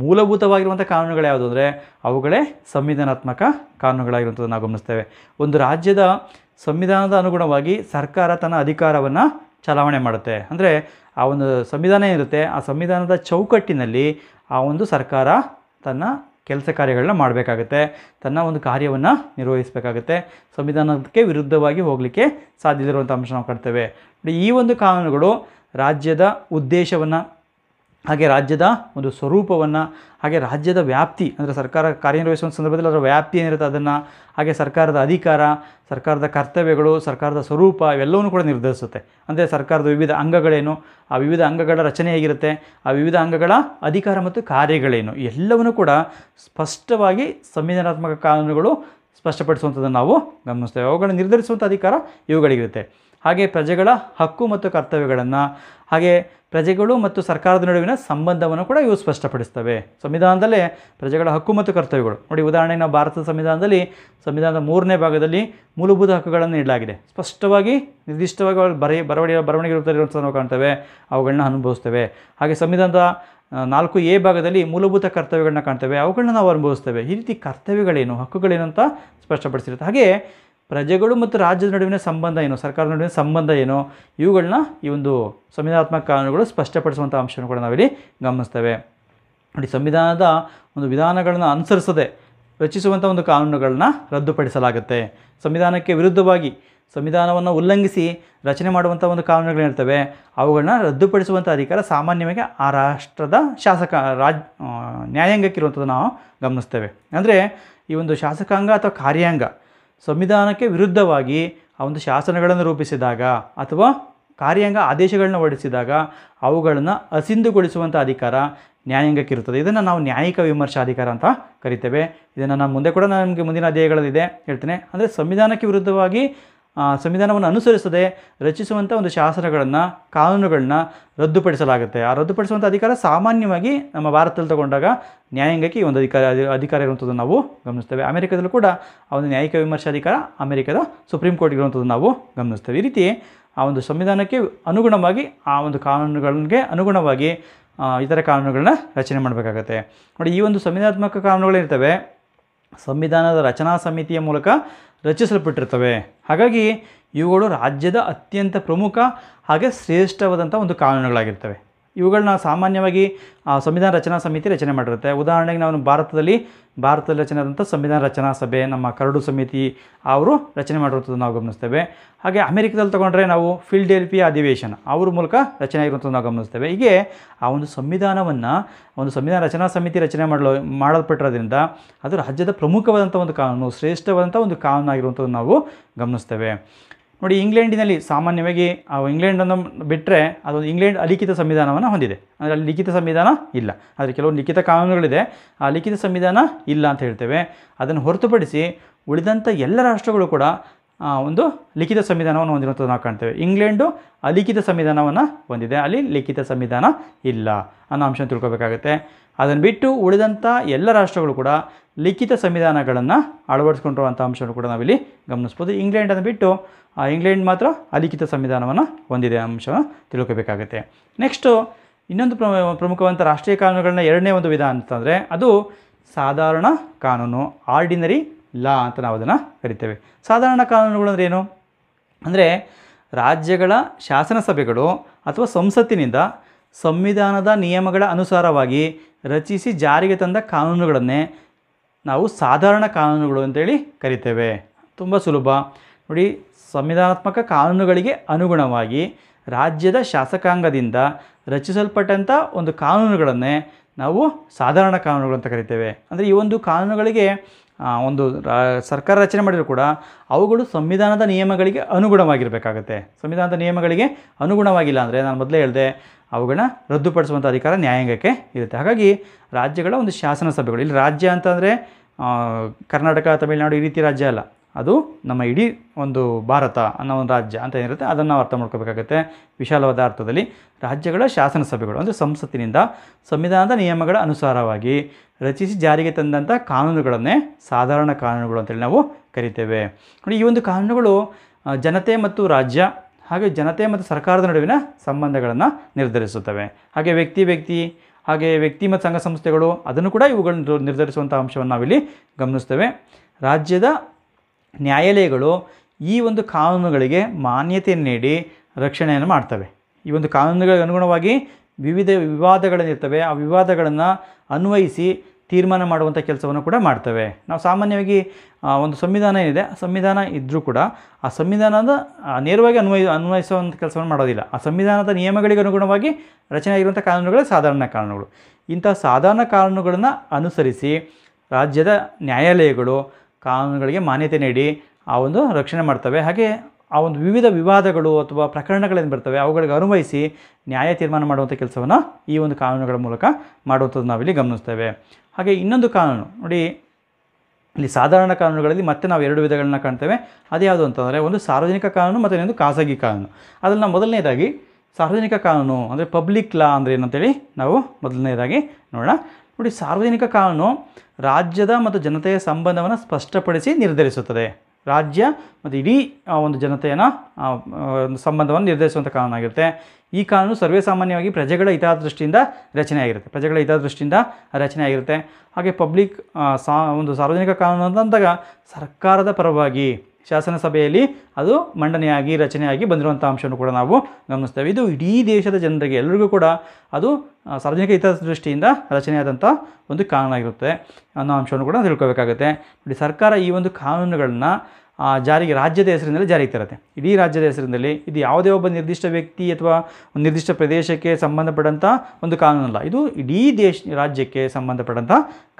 ಮೂಲಭೂತವಾಗಿರುವಂಥ ಕಾನೂನುಗಳು ಯಾವುದು ಅಂದರೆ ಅವುಗಳೇ ಸಂವಿಧಾನಾತ್ಮಕ ಕಾನೂನುಗಳಾಗಿರುವಂಥದ್ದು ನಾವು ಗಮನಿಸ್ತೇವೆ ಒಂದು ರಾಜ್ಯದ ಸಂವಿಧಾನದ ಅನುಗುಣವಾಗಿ ಸರ್ಕಾರ ತನ್ನ ಅಧಿಕಾರವನ್ನು ಚಲಾವಣೆ ಮಾಡುತ್ತೆ ಅಂದರೆ ಆ ಒಂದು ಸಂವಿಧಾನ ಇರುತ್ತೆ ಆ ಸಂವಿಧಾನದ ಚೌಕಟ್ಟಿನಲ್ಲಿ ಆ ಒಂದು ಸರ್ಕಾರ ತನ್ನ ಕೆಲಸ ಕಾರ್ಯಗಳನ್ನ ಮಾಡಬೇಕಾಗುತ್ತೆ ತನ್ನ ಒಂದು ಕಾರ್ಯವನ್ನು ನಿರ್ವಹಿಸಬೇಕಾಗುತ್ತೆ ಸಂವಿಧಾನಕ್ಕೆ ವಿರುದ್ಧವಾಗಿ ಹೋಗಲಿಕ್ಕೆ ಇರುವಂಥ ಅಂಶ ನಾವು ಕಾಣ್ತೇವೆ ಈ ಒಂದು ಕಾನೂನುಗಳು ರಾಜ್ಯದ ಉದ್ದೇಶವನ್ನು ಹಾಗೆ ರಾಜ್ಯದ ಒಂದು ಸ್ವರೂಪವನ್ನು ಹಾಗೆ ರಾಜ್ಯದ ವ್ಯಾಪ್ತಿ ಅಂದರೆ ಸರ್ಕಾರ ಕಾರ್ಯನಿರ್ವಹಿಸುವ ಸಂದರ್ಭದಲ್ಲಿ ಅದರ ವ್ಯಾಪ್ತಿ ಏನಿರುತ್ತೆ ಅದನ್ನು ಹಾಗೆ ಸರ್ಕಾರದ ಅಧಿಕಾರ ಸರ್ಕಾರದ ಕರ್ತವ್ಯಗಳು ಸರ್ಕಾರದ ಸ್ವರೂಪ ಎಲ್ಲವನ್ನು ಕೂಡ ನಿರ್ಧರಿಸುತ್ತೆ ಅಂದರೆ ಸರ್ಕಾರದ ವಿವಿಧ ಅಂಗಗಳೇನು ಆ ವಿವಿಧ ಅಂಗಗಳ ರಚನೆ ಹೇಗಿರುತ್ತೆ ಆ ವಿವಿಧ ಅಂಗಗಳ ಅಧಿಕಾರ ಮತ್ತು ಕಾರ್ಯಗಳೇನು ಎಲ್ಲವನ್ನು ಕೂಡ ಸ್ಪಷ್ಟವಾಗಿ ಸಂವಿಧಾನಾತ್ಮಕ ಕಾನೂನುಗಳು ಸ್ಪಷ್ಟಪಡಿಸುವಂಥದ್ದನ್ನು ನಾವು ಗಮನಿಸ್ತೇವೆ ಅವುಗಳನ್ನು ನಿರ್ಧರಿಸುವಂಥ ಅಧಿಕಾರ ಇವುಗಳಿಗಿರುತ್ತೆ ಹಾಗೆ ಪ್ರಜೆಗಳ ಹಕ್ಕು ಮತ್ತು ಕರ್ತವ್ಯಗಳನ್ನು ಹಾಗೆ ಪ್ರಜೆಗಳು ಮತ್ತು ಸರ್ಕಾರದ ನಡುವಿನ ಸಂಬಂಧವನ್ನು ಕೂಡ ಇವು ಸ್ಪಷ್ಟಪಡಿಸ್ತವೆ ಸಂವಿಧಾನದಲ್ಲೇ ಪ್ರಜೆಗಳ ಹಕ್ಕು ಮತ್ತು ಕರ್ತವ್ಯಗಳು ನೋಡಿ ಉದಾಹರಣೆಗೆ ನಾವು ಭಾರತದ ಸಂವಿಧಾನದಲ್ಲಿ ಸಂವಿಧಾನದ ಮೂರನೇ ಭಾಗದಲ್ಲಿ ಮೂಲಭೂತ ಹಕ್ಕುಗಳನ್ನು ನೀಡಲಾಗಿದೆ ಸ್ಪಷ್ಟವಾಗಿ ನಿರ್ದಿಷ್ಟವಾಗಿ ಅವರು ಬರೆಯ ಬರವಣಿಗೆ ಬರವಣಿಗೆ ರೂಪದಲ್ಲಿರುವಂಥ ನಾವು ಕಾಣ್ತೇವೆ ಅವುಗಳನ್ನ ಅನುಭವಿಸ್ತೇವೆ ಹಾಗೆ ಸಂವಿಧಾನದ ನಾಲ್ಕು ಎ ಭಾಗದಲ್ಲಿ ಮೂಲಭೂತ ಕರ್ತವ್ಯಗಳನ್ನ ಕಾಣ್ತೇವೆ ಅವುಗಳನ್ನ ನಾವು ಅನುಭವಿಸ್ತೇವೆ ಈ ರೀತಿ ಕರ್ತವ್ಯಗಳೇನು ಹಕ್ಕುಗಳೇನು ಅಂತ ಸ್ಪಷ್ಟಪಡಿಸಿರುತ್ತೆ ಹಾಗೆ ಪ್ರಜೆಗಳು ಮತ್ತು ರಾಜ್ಯದ ನಡುವಿನ ಸಂಬಂಧ ಏನು ಸರ್ಕಾರದ ನಡುವಿನ ಸಂಬಂಧ ಏನು ಇವುಗಳನ್ನ ಈ ಒಂದು ಸಂವಿಧಾನಾತ್ಮಕ ಕಾನೂನುಗಳು ಸ್ಪಷ್ಟಪಡಿಸುವಂಥ ಅಂಶವನ್ನು ಕೂಡ ನಾವಿಲ್ಲಿ ಗಮನಿಸ್ತೇವೆ ನೋಡಿ ಸಂವಿಧಾನದ ಒಂದು ವಿಧಾನಗಳನ್ನು ಅನುಸರಿಸದೆ ರಚಿಸುವಂಥ ಒಂದು ಕಾನೂನುಗಳನ್ನ ರದ್ದುಪಡಿಸಲಾಗುತ್ತೆ ಸಂವಿಧಾನಕ್ಕೆ ವಿರುದ್ಧವಾಗಿ ಸಂವಿಧಾನವನ್ನು ಉಲ್ಲಂಘಿಸಿ ರಚನೆ ಮಾಡುವಂಥ ಒಂದು ಕಾನೂನುಗಳೇನಿರ್ತವೆ ಅವುಗಳನ್ನ ರದ್ದುಪಡಿಸುವಂಥ ಅಧಿಕಾರ ಸಾಮಾನ್ಯವಾಗಿ ಆ ರಾಷ್ಟ್ರದ ಶಾಸಕ ರಾಜ್ ನ್ಯಾಯಾಂಗಕ್ಕಿರುವಂಥದ್ದು ನಾವು ಗಮನಿಸ್ತೇವೆ ಅಂದರೆ ಈ ಒಂದು ಶಾಸಕಾಂಗ ಅಥವಾ ಕಾರ್ಯಾಂಗ ಸಂವಿಧಾನಕ್ಕೆ ವಿರುದ್ಧವಾಗಿ ಆ ಒಂದು ಶಾಸನಗಳನ್ನು ರೂಪಿಸಿದಾಗ ಅಥವಾ ಕಾರ್ಯಾಂಗ ಆದೇಶಗಳನ್ನ ಹೊರಡಿಸಿದಾಗ ಅವುಗಳನ್ನು ಅಸಿಂಧುಗೊಳಿಸುವಂಥ ಅಧಿಕಾರ ನ್ಯಾಯಾಂಗಕ್ಕೆ ಇರುತ್ತದೆ ಇದನ್ನು ನಾವು ನ್ಯಾಯಿಕ ವಿಮರ್ಶಾ ಅಧಿಕಾರ ಅಂತ ಕರಿತೇವೆ ಇದನ್ನು ನಾನು ಮುಂದೆ ಕೂಡ ನಮಗೆ ಮುಂದಿನ ಅಧ್ಯಾಯಗಳಲ್ಲಿದೆ ಹೇಳ್ತೇನೆ ಅಂದರೆ ಸಂವಿಧಾನಕ್ಕೆ ವಿರುದ್ಧವಾಗಿ ಸಂವಿಧಾನವನ್ನು ಅನುಸರಿಸದೆ ರಚಿಸುವಂಥ ಒಂದು ಶಾಸನಗಳನ್ನು ಕಾನೂನುಗಳನ್ನ ರದ್ದುಪಡಿಸಲಾಗುತ್ತೆ ಆ ರದ್ದುಪಡಿಸುವಂಥ ಅಧಿಕಾರ ಸಾಮಾನ್ಯವಾಗಿ ನಮ್ಮ ಭಾರತದಲ್ಲಿ ತಗೊಂಡಾಗ ನ್ಯಾಯಾಂಗಕ್ಕೆ ಈ ಒಂದು ಅಧಿಕಾರ ಅಧಿಕಾರ ಇರುವಂಥದ್ದು ನಾವು ಗಮನಿಸ್ತೇವೆ ಅಮೆರಿಕದಲ್ಲೂ ಕೂಡ ಆ ಒಂದು ನ್ಯಾಯಿಕ ವಿಮರ್ಶೆ ಅಧಿಕಾರ ಅಮೆರಿಕದ ಸುಪ್ರೀಂ ಕೋರ್ಟ್ಗೆ ಇರುವಂಥದ್ದು ನಾವು ಗಮನಿಸ್ತೇವೆ ಈ ರೀತಿ ಆ ಒಂದು ಸಂವಿಧಾನಕ್ಕೆ ಅನುಗುಣವಾಗಿ ಆ ಒಂದು ಕಾನೂನುಗಳಿಗೆ ಅನುಗುಣವಾಗಿ ಇತರ ಕಾನೂನುಗಳನ್ನ ರಚನೆ ಮಾಡಬೇಕಾಗತ್ತೆ ನೋಡಿ ಈ ಒಂದು ಸಂವಿಧಾನಾತ್ಮಕ ಕಾನೂನುಗಳಿರ್ತವೆ ಸಂವಿಧಾನದ ರಚನಾ ಸಮಿತಿಯ ಮೂಲಕ ರಚಿಸಲ್ಪಟ್ಟಿರ್ತವೆ ಹಾಗಾಗಿ ಇವುಗಳು ರಾಜ್ಯದ ಅತ್ಯಂತ ಪ್ರಮುಖ ಹಾಗೆ ಶ್ರೇಷ್ಠವಾದಂಥ ಒಂದು ಕಾನೂನುಗಳಾಗಿರ್ತವೆ ಇವುಗಳನ್ನ ಸಾಮಾನ್ಯವಾಗಿ ಸಂವಿಧಾನ ರಚನಾ ಸಮಿತಿ ರಚನೆ ಮಾಡಿರುತ್ತೆ ಉದಾಹರಣೆಗೆ ನಾವು ಭಾರತದಲ್ಲಿ ಭಾರತದಲ್ಲಿ ರಚನೆ ಆದಂಥ ಸಂವಿಧಾನ ರಚನಾ ಸಭೆ ನಮ್ಮ ಕರಡು ಸಮಿತಿ ಅವರು ರಚನೆ ಮಾಡಿರುವಂಥದ್ದು ನಾವು ಗಮನಿಸ್ತೇವೆ ಹಾಗೆ ಅಮೆರಿಕದಲ್ಲಿ ತೊಗೊಂಡ್ರೆ ನಾವು ಫಿಲ್ಡೆಲ್ಫಿಯಾ ಅಧಿವೇಶನ ಅವ್ರ ಮೂಲಕ ರಚನೆ ಆಗಿರುವಂಥದ್ದು ನಾವು ಗಮನಿಸ್ತೇವೆ ಹೀಗೆ ಆ ಒಂದು ಸಂವಿಧಾನವನ್ನು ಒಂದು ಸಂವಿಧಾನ ರಚನಾ ಸಮಿತಿ ರಚನೆ ಮಾಡಲು ಮಾಡಲ್ಪಟ್ಟಿರೋದ್ರಿಂದ ಅದು ರಾಜ್ಯದ ಪ್ರಮುಖವಾದಂಥ ಒಂದು ಕಾನೂನು ಶ್ರೇಷ್ಠವಾದಂಥ ಒಂದು ಆಗಿರುವಂಥದ್ದು ನಾವು ಗಮನಿಸ್ತೇವೆ ನೋಡಿ ಇಂಗ್ಲೆಂಡಿನಲ್ಲಿ ಸಾಮಾನ್ಯವಾಗಿ ಆ ಇಂಗ್ಲೆಂಡನ್ನು ಬಿಟ್ಟರೆ ಅದೊಂದು ಇಂಗ್ಲೆಂಡ್ ಅಲಿಖಿತ ಸಂವಿಧಾನವನ್ನು ಹೊಂದಿದೆ ಅಂದರೆ ಅಲ್ಲಿ ಲಿಖಿತ ಸಂವಿಧಾನ ಇಲ್ಲ ಆದರೆ ಕೆಲವೊಂದು ಲಿಖಿತ ಕಾನೂನುಗಳಿದೆ ಆ ಲಿಖಿತ ಸಂವಿಧಾನ ಇಲ್ಲ ಅಂತ ಹೇಳ್ತೇವೆ ಅದನ್ನು ಹೊರತುಪಡಿಸಿ ಉಳಿದಂಥ ಎಲ್ಲ ರಾಷ್ಟ್ರಗಳು ಕೂಡ ಒಂದು ಲಿಖಿತ ಸಂವಿಧಾನವನ್ನು ಹೊಂದಿರುವಂಥದ್ದು ನಾವು ಕಾಣ್ತೇವೆ ಇಂಗ್ಲೆಂಡು ಅಲಿಖಿತ ಸಂವಿಧಾನವನ್ನು ಹೊಂದಿದೆ ಅಲ್ಲಿ ಲಿಖಿತ ಸಂವಿಧಾನ ಇಲ್ಲ ಅನ್ನೋ ಅಂಶ ತಿಳ್ಕೊಬೇಕಾಗುತ್ತೆ ಅದನ್ನು ಬಿಟ್ಟು ಉಳಿದಂಥ ಎಲ್ಲ ರಾಷ್ಟ್ರಗಳು ಕೂಡ ಲಿಖಿತ ಸಂವಿಧಾನಗಳನ್ನು ಅಳವಡಿಸ್ಕೊಂಡಿರುವಂಥ ಅಂಶವನ್ನು ಕೂಡ ನಾವಿಲ್ಲಿ ಗಮನಿಸ್ಬೋದು ಇಂಗ್ಲೆಂಡನ್ನು ಬಿಟ್ಟು ಇಂಗ್ಲೆಂಡ್ ಮಾತ್ರ ಅಲಿಖಿತ ಸಂವಿಧಾನವನ್ನು ಹೊಂದಿದೆ ಅಂಶವನ್ನು ತಿಳ್ಕೋಬೇಕಾಗುತ್ತೆ ನೆಕ್ಸ್ಟು ಇನ್ನೊಂದು ಪ್ರಮುಖವಂಥ ರಾಷ್ಟ್ರೀಯ ಕಾನೂನುಗಳನ್ನ ಎರಡನೇ ಒಂದು ವಿಧ ಅಂತಂದರೆ ಅದು ಸಾಧಾರಣ ಕಾನೂನು ಆರ್ಡಿನರಿ ಲಾ ಅಂತ ನಾವು ಅದನ್ನು ಕರಿತೇವೆ ಸಾಧಾರಣ ಕಾನೂನುಗಳು ಏನು ಅಂದರೆ ರಾಜ್ಯಗಳ ಶಾಸನ ಸಭೆಗಳು ಅಥವಾ ಸಂಸತ್ತಿನಿಂದ ಸಂವಿಧಾನದ ನಿಯಮಗಳ ಅನುಸಾರವಾಗಿ ರಚಿಸಿ ಜಾರಿಗೆ ತಂದ ಕಾನೂನುಗಳನ್ನೇ ನಾವು ಸಾಧಾರಣ ಕಾನೂನುಗಳು ಅಂತೇಳಿ ಕರಿತೇವೆ ತುಂಬ ಸುಲಭ ನೋಡಿ ಸಂವಿಧಾನಾತ್ಮಕ ಕಾನೂನುಗಳಿಗೆ ಅನುಗುಣವಾಗಿ ರಾಜ್ಯದ ಶಾಸಕಾಂಗದಿಂದ ರಚಿಸಲ್ಪಟ್ಟಂಥ ಒಂದು ಕಾನೂನುಗಳನ್ನೇ ನಾವು ಸಾಧಾರಣ ಕಾನೂನುಗಳು ಅಂತ ಕರಿತೇವೆ ಅಂದರೆ ಈ ಒಂದು ಕಾನೂನುಗಳಿಗೆ ಒಂದು ಸರ್ಕಾರ ರಚನೆ ಮಾಡಿದರೂ ಕೂಡ ಅವುಗಳು ಸಂವಿಧಾನದ ನಿಯಮಗಳಿಗೆ ಅನುಗುಣವಾಗಿರಬೇಕಾಗತ್ತೆ ಸಂವಿಧಾನದ ನಿಯಮಗಳಿಗೆ ಅನುಗುಣವಾಗಿಲ್ಲ ಅಂದರೆ ನಾನು ಮೊದಲೇ ಹೇಳಿದೆ ಅವುಗಳನ್ನ ರದ್ದುಪಡಿಸುವಂಥ ಅಧಿಕಾರ ನ್ಯಾಯಾಂಗಕ್ಕೆ ಇರುತ್ತೆ ಹಾಗಾಗಿ ರಾಜ್ಯಗಳ ಒಂದು ಶಾಸನ ಸಭೆಗಳು ಇಲ್ಲಿ ರಾಜ್ಯ ಅಂತಂದರೆ ಕರ್ನಾಟಕ ತಮಿಳುನಾಡು ಈ ರೀತಿ ರಾಜ್ಯ ಅಲ್ಲ ಅದು ನಮ್ಮ ಇಡೀ ಒಂದು ಭಾರತ ಅನ್ನೋ ಒಂದು ರಾಜ್ಯ ಅಂತ ಏನಿರುತ್ತೆ ಅದನ್ನು ಅರ್ಥ ಮಾಡ್ಕೋಬೇಕಾಗುತ್ತೆ ವಿಶಾಲವಾದ ಅರ್ಥದಲ್ಲಿ ರಾಜ್ಯಗಳ ಶಾಸನ ಸಭೆಗಳು ಅಂದರೆ ಸಂಸತ್ತಿನಿಂದ ಸಂವಿಧಾನದ ನಿಯಮಗಳ ಅನುಸಾರವಾಗಿ ರಚಿಸಿ ಜಾರಿಗೆ ತಂದಂಥ ಕಾನೂನುಗಳನ್ನೇ ಸಾಧಾರಣ ಕಾನೂನುಗಳು ಅಂತೇಳಿ ನಾವು ಕರಿತೇವೆ ನೋಡಿ ಈ ಒಂದು ಕಾನೂನುಗಳು ಜನತೆ ಮತ್ತು ರಾಜ್ಯ ಹಾಗೆ ಜನತೆ ಮತ್ತು ಸರ್ಕಾರದ ನಡುವಿನ ಸಂಬಂಧಗಳನ್ನು ನಿರ್ಧರಿಸುತ್ತವೆ ಹಾಗೆ ವ್ಯಕ್ತಿ ವ್ಯಕ್ತಿ ಹಾಗೆ ವ್ಯಕ್ತಿ ಮತ್ತು ಸಂಘ ಸಂಸ್ಥೆಗಳು ಅದನ್ನು ಕೂಡ ಇವುಗಳನ್ನು ನಿರ್ಧರಿಸುವಂಥ ಅಂಶವನ್ನು ನಾವಿಲ್ಲಿ ಗಮನಿಸ್ತೇವೆ ರಾಜ್ಯದ ನ್ಯಾಯಾಲಯಗಳು ಈ ಒಂದು ಕಾನೂನುಗಳಿಗೆ ಮಾನ್ಯತೆ ನೀಡಿ ರಕ್ಷಣೆಯನ್ನು ಮಾಡ್ತವೆ ಈ ಒಂದು ಕಾನೂನುಗಳಿಗೆ ಅನುಗುಣವಾಗಿ ವಿವಿಧ ವಿವಾದಗಳೇನಿರ್ತವೆ ಆ ವಿವಾದಗಳನ್ನು ಅನ್ವಯಿಸಿ ತೀರ್ಮಾನ ಮಾಡುವಂಥ ಕೆಲಸವನ್ನು ಕೂಡ ಮಾಡ್ತವೆ ನಾವು ಸಾಮಾನ್ಯವಾಗಿ ಒಂದು ಸಂವಿಧಾನ ಏನಿದೆ ಸಂವಿಧಾನ ಇದ್ದರೂ ಕೂಡ ಆ ಸಂವಿಧಾನದ ನೇರವಾಗಿ ಅನ್ವಯ ಅನ್ವಯಿಸುವಂಥ ಕೆಲಸವನ್ನು ಮಾಡೋದಿಲ್ಲ ಆ ಸಂವಿಧಾನದ ನಿಯಮಗಳಿಗೆ ಅನುಗುಣವಾಗಿ ರಚನೆ ಆಗಿರುವಂಥ ಕಾನೂನುಗಳೇ ಸಾಧಾರಣ ಕಾನೂನುಗಳು ಇಂಥ ಸಾಧಾರಣ ಕಾನೂನುಗಳನ್ನು ಅನುಸರಿಸಿ ರಾಜ್ಯದ ನ್ಯಾಯಾಲಯಗಳು ಕಾನೂನುಗಳಿಗೆ ಮಾನ್ಯತೆ ನೀಡಿ ಆ ಒಂದು ರಕ್ಷಣೆ ಮಾಡ್ತವೆ ಹಾಗೆ ಆ ಒಂದು ವಿವಿಧ ವಿವಾದಗಳು ಅಥವಾ ಪ್ರಕರಣಗಳೇನು ಬರ್ತವೆ ಅವುಗಳಿಗೆ ಅನ್ವಯಿಸಿ ನ್ಯಾಯ ತೀರ್ಮಾನ ಮಾಡುವಂಥ ಕೆಲಸವನ್ನು ಈ ಒಂದು ಕಾನೂನುಗಳ ಮೂಲಕ ಮಾಡುವಂಥದ್ದು ನಾವಿಲ್ಲಿ ಗಮನಿಸ್ತೇವೆ ಹಾಗೆ ಇನ್ನೊಂದು ಕಾನೂನು ನೋಡಿ ಇಲ್ಲಿ ಸಾಧಾರಣ ಕಾನೂನುಗಳಲ್ಲಿ ಮತ್ತೆ ನಾವು ಎರಡು ವಿಧಗಳನ್ನ ಕಾಣ್ತೇವೆ ಅದು ಯಾವುದು ಅಂತಂದರೆ ಒಂದು ಸಾರ್ವಜನಿಕ ಕಾನೂನು ಮತ್ತು ಇನ್ನೊಂದು ಖಾಸಗಿ ಕಾನೂನು ಅದನ್ನು ಮೊದಲನೇದಾಗಿ ಸಾರ್ವಜನಿಕ ಕಾನೂನು ಅಂದರೆ ಪಬ್ಲಿಕ್ ಲಾ ಅಂದರೆ ಏನಂತೇಳಿ ನಾವು ಮೊದಲನೇದಾಗಿ ನೋಡೋಣ ನೋಡಿ ಸಾರ್ವಜನಿಕ ಕಾನೂನು ರಾಜ್ಯದ ಮತ್ತು ಜನತೆಯ ಸಂಬಂಧವನ್ನು ಸ್ಪಷ್ಟಪಡಿಸಿ ನಿರ್ಧರಿಸುತ್ತದೆ ರಾಜ್ಯ ಮತ್ತು ಇಡೀ ಒಂದು ಜನತೆಯನ್ನು ಒಂದು ಸಂಬಂಧವನ್ನು ನಿರ್ಧರಿಸುವಂಥ ಕಾನೂನು ಆಗಿರುತ್ತೆ ಈ ಕಾನೂನು ಸರ್ವೇ ಸಾಮಾನ್ಯವಾಗಿ ಪ್ರಜೆಗಳ ಹಿತಾದೃಷ್ಟಿಯಿಂದ ರಚನೆ ಆಗಿರುತ್ತೆ ಪ್ರಜೆಗಳ ಹಿತಾದೃಷ್ಟಿಯಿಂದ ರಚನೆ ಆಗಿರುತ್ತೆ ಹಾಗೆ ಪಬ್ಲಿಕ್ ಸಾ ಒಂದು ಸಾರ್ವಜನಿಕ ಕಾನೂನು ಅಂತಂದಾಗ ಸರ್ಕಾರದ ಪರವಾಗಿ ಶಾಸನಸಭೆಯಲ್ಲಿ ಅದು ಮಂಡನೆಯಾಗಿ ರಚನೆಯಾಗಿ ಬಂದಿರುವಂಥ ಅಂಶವನ್ನು ಕೂಡ ನಾವು ಗಮನಿಸ್ತೇವೆ ಇದು ಇಡೀ ದೇಶದ ಜನರಿಗೆ ಎಲ್ಲರಿಗೂ ಕೂಡ ಅದು ಸಾರ್ವಜನಿಕ ದೃಷ್ಟಿಯಿಂದ ರಚನೆಯಾದಂಥ ಒಂದು ಕಾನೂನಾಗಿರುತ್ತೆ ಅನ್ನೋ ಅಂಶವನ್ನು ಕೂಡ ತಿಳ್ಕೋಬೇಕಾಗುತ್ತೆ ನೋಡಿ ಸರ್ಕಾರ ಈ ಒಂದು ಕಾನೂನುಗಳನ್ನು ಜಾರಿಗೆ ರಾಜ್ಯದ ಹೆಸರಿನಲ್ಲಿ ಜಾರಿಗೆ ತರುತ್ತೆ ಇಡೀ ರಾಜ್ಯದ ಹೆಸರಿನಲ್ಲಿ ಇದು ಯಾವುದೇ ಒಬ್ಬ ನಿರ್ದಿಷ್ಟ ವ್ಯಕ್ತಿ ಅಥವಾ ಒಂದು ನಿರ್ದಿಷ್ಟ ಪ್ರದೇಶಕ್ಕೆ ಸಂಬಂಧಪಟ್ಟಂಥ ಒಂದು ಕಾನೂನಲ್ಲ ಇದು ಇಡೀ ದೇಶ ರಾಜ್ಯಕ್ಕೆ ಸಂಬಂಧಪಟ್ಟಂಥ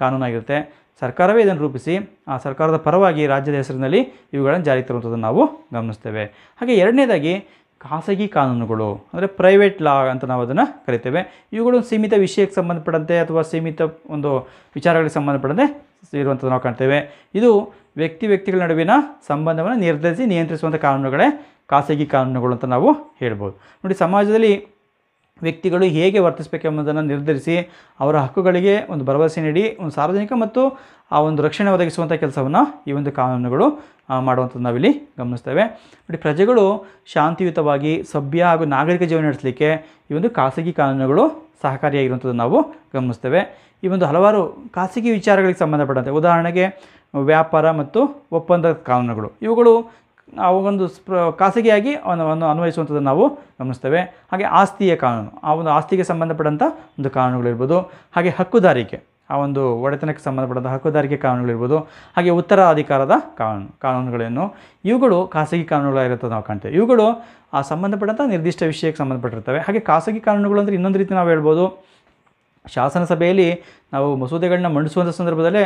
ಕಾನೂನಾಗಿರುತ್ತೆ ಸರ್ಕಾರವೇ ಇದನ್ನು ರೂಪಿಸಿ ಆ ಸರ್ಕಾರದ ಪರವಾಗಿ ರಾಜ್ಯದ ಹೆಸರಿನಲ್ಲಿ ಇವುಗಳನ್ನು ಜಾರಿ ತರುವಂಥದ್ದನ್ನು ನಾವು ಗಮನಿಸ್ತೇವೆ ಹಾಗೆ ಎರಡನೇದಾಗಿ ಖಾಸಗಿ ಕಾನೂನುಗಳು ಅಂದರೆ ಪ್ರೈವೇಟ್ ಲಾ ಅಂತ ನಾವು ಅದನ್ನು ಕರಿತೇವೆ ಇವುಗಳು ಸೀಮಿತ ವಿಷಯಕ್ಕೆ ಸಂಬಂಧಪಟ್ಟಂತೆ ಅಥವಾ ಸೀಮಿತ ಒಂದು ವಿಚಾರಗಳಿಗೆ ಸಂಬಂಧಪಟ್ಟಂತೆ ಇರುವಂಥದ್ದು ನಾವು ಕಾಣ್ತೇವೆ ಇದು ವ್ಯಕ್ತಿ ವ್ಯಕ್ತಿಗಳ ನಡುವಿನ ಸಂಬಂಧವನ್ನು ನಿರ್ಧರಿಸಿ ನಿಯಂತ್ರಿಸುವಂಥ ಕಾನೂನುಗಳೇ ಖಾಸಗಿ ಕಾನೂನುಗಳು ಅಂತ ನಾವು ಹೇಳ್ಬೋದು ನೋಡಿ ಸಮಾಜದಲ್ಲಿ ವ್ಯಕ್ತಿಗಳು ಹೇಗೆ ವರ್ತಿಸಬೇಕೆಂಬುದನ್ನು ನಿರ್ಧರಿಸಿ ಅವರ ಹಕ್ಕುಗಳಿಗೆ ಒಂದು ಭರವಸೆ ನೀಡಿ ಒಂದು ಸಾರ್ವಜನಿಕ ಮತ್ತು ಆ ಒಂದು ರಕ್ಷಣೆ ಒದಗಿಸುವಂಥ ಕೆಲಸವನ್ನು ಈ ಒಂದು ಕಾನೂನುಗಳು ಮಾಡುವಂಥದ್ದು ನಾವಿಲ್ಲಿ ಗಮನಿಸ್ತೇವೆ ನೋಡಿ ಪ್ರಜೆಗಳು ಶಾಂತಿಯುತವಾಗಿ ಸಭ್ಯ ಹಾಗೂ ನಾಗರಿಕ ಜೀವನ ನಡೆಸಲಿಕ್ಕೆ ಈ ಒಂದು ಖಾಸಗಿ ಕಾನೂನುಗಳು ಸಹಕಾರಿಯಾಗಿರುವಂಥದ್ದು ನಾವು ಗಮನಿಸ್ತೇವೆ ಈ ಒಂದು ಹಲವಾರು ಖಾಸಗಿ ವಿಚಾರಗಳಿಗೆ ಸಂಬಂಧಪಟ್ಟಂತೆ ಉದಾಹರಣೆಗೆ ವ್ಯಾಪಾರ ಮತ್ತು ಒಪ್ಪಂದ ಕಾನೂನುಗಳು ಇವುಗಳು ಅವಗೊಂದು ಸ್ಪ್ರ ಖಾಸಗಿಯಾಗಿ ಅವನವನ್ನು ಅನ್ವಯಿಸುವಂಥದ್ದನ್ನು ನಾವು ಗಮನಿಸ್ತೇವೆ ಹಾಗೆ ಆಸ್ತಿಯ ಕಾನೂನು ಆ ಒಂದು ಆಸ್ತಿಗೆ ಸಂಬಂಧಪಟ್ಟಂಥ ಒಂದು ಕಾನೂನುಗಳಿರ್ಬೋದು ಹಾಗೆ ಹಕ್ಕುದಾರಿಕೆ ಆ ಒಂದು ಒಡೆತನಕ್ಕೆ ಸಂಬಂಧಪಟ್ಟಂಥ ಹಕ್ಕುದಾರಿಕೆ ಕಾನೂನುಗಳಿರ್ಬೋದು ಹಾಗೆ ಉತ್ತರಾಧಿಕಾರದ ಕಾನೂನು ಕಾನೂನುಗಳೇನು ಇವುಗಳು ಖಾಸಗಿ ಕಾನೂನುಗಳಾಗಿರುತ್ತೆ ನಾವು ಕಾಣ್ತೇವೆ ಇವುಗಳು ಆ ಸಂಬಂಧಪಟ್ಟಂಥ ನಿರ್ದಿಷ್ಟ ವಿಷಯಕ್ಕೆ ಸಂಬಂಧಪಟ್ಟಿರ್ತವೆ ಹಾಗೆ ಖಾಸಗಿ ಕಾನೂನುಗಳು ಅಂದರೆ ಇನ್ನೊಂದು ರೀತಿ ನಾವು ಹೇಳ್ಬೋದು ಶಾಸನಸಭೆಯಲ್ಲಿ ನಾವು ಮಸೂದೆಗಳನ್ನ ಮಂಡಿಸುವಂಥ ಸಂದರ್ಭದಲ್ಲೇ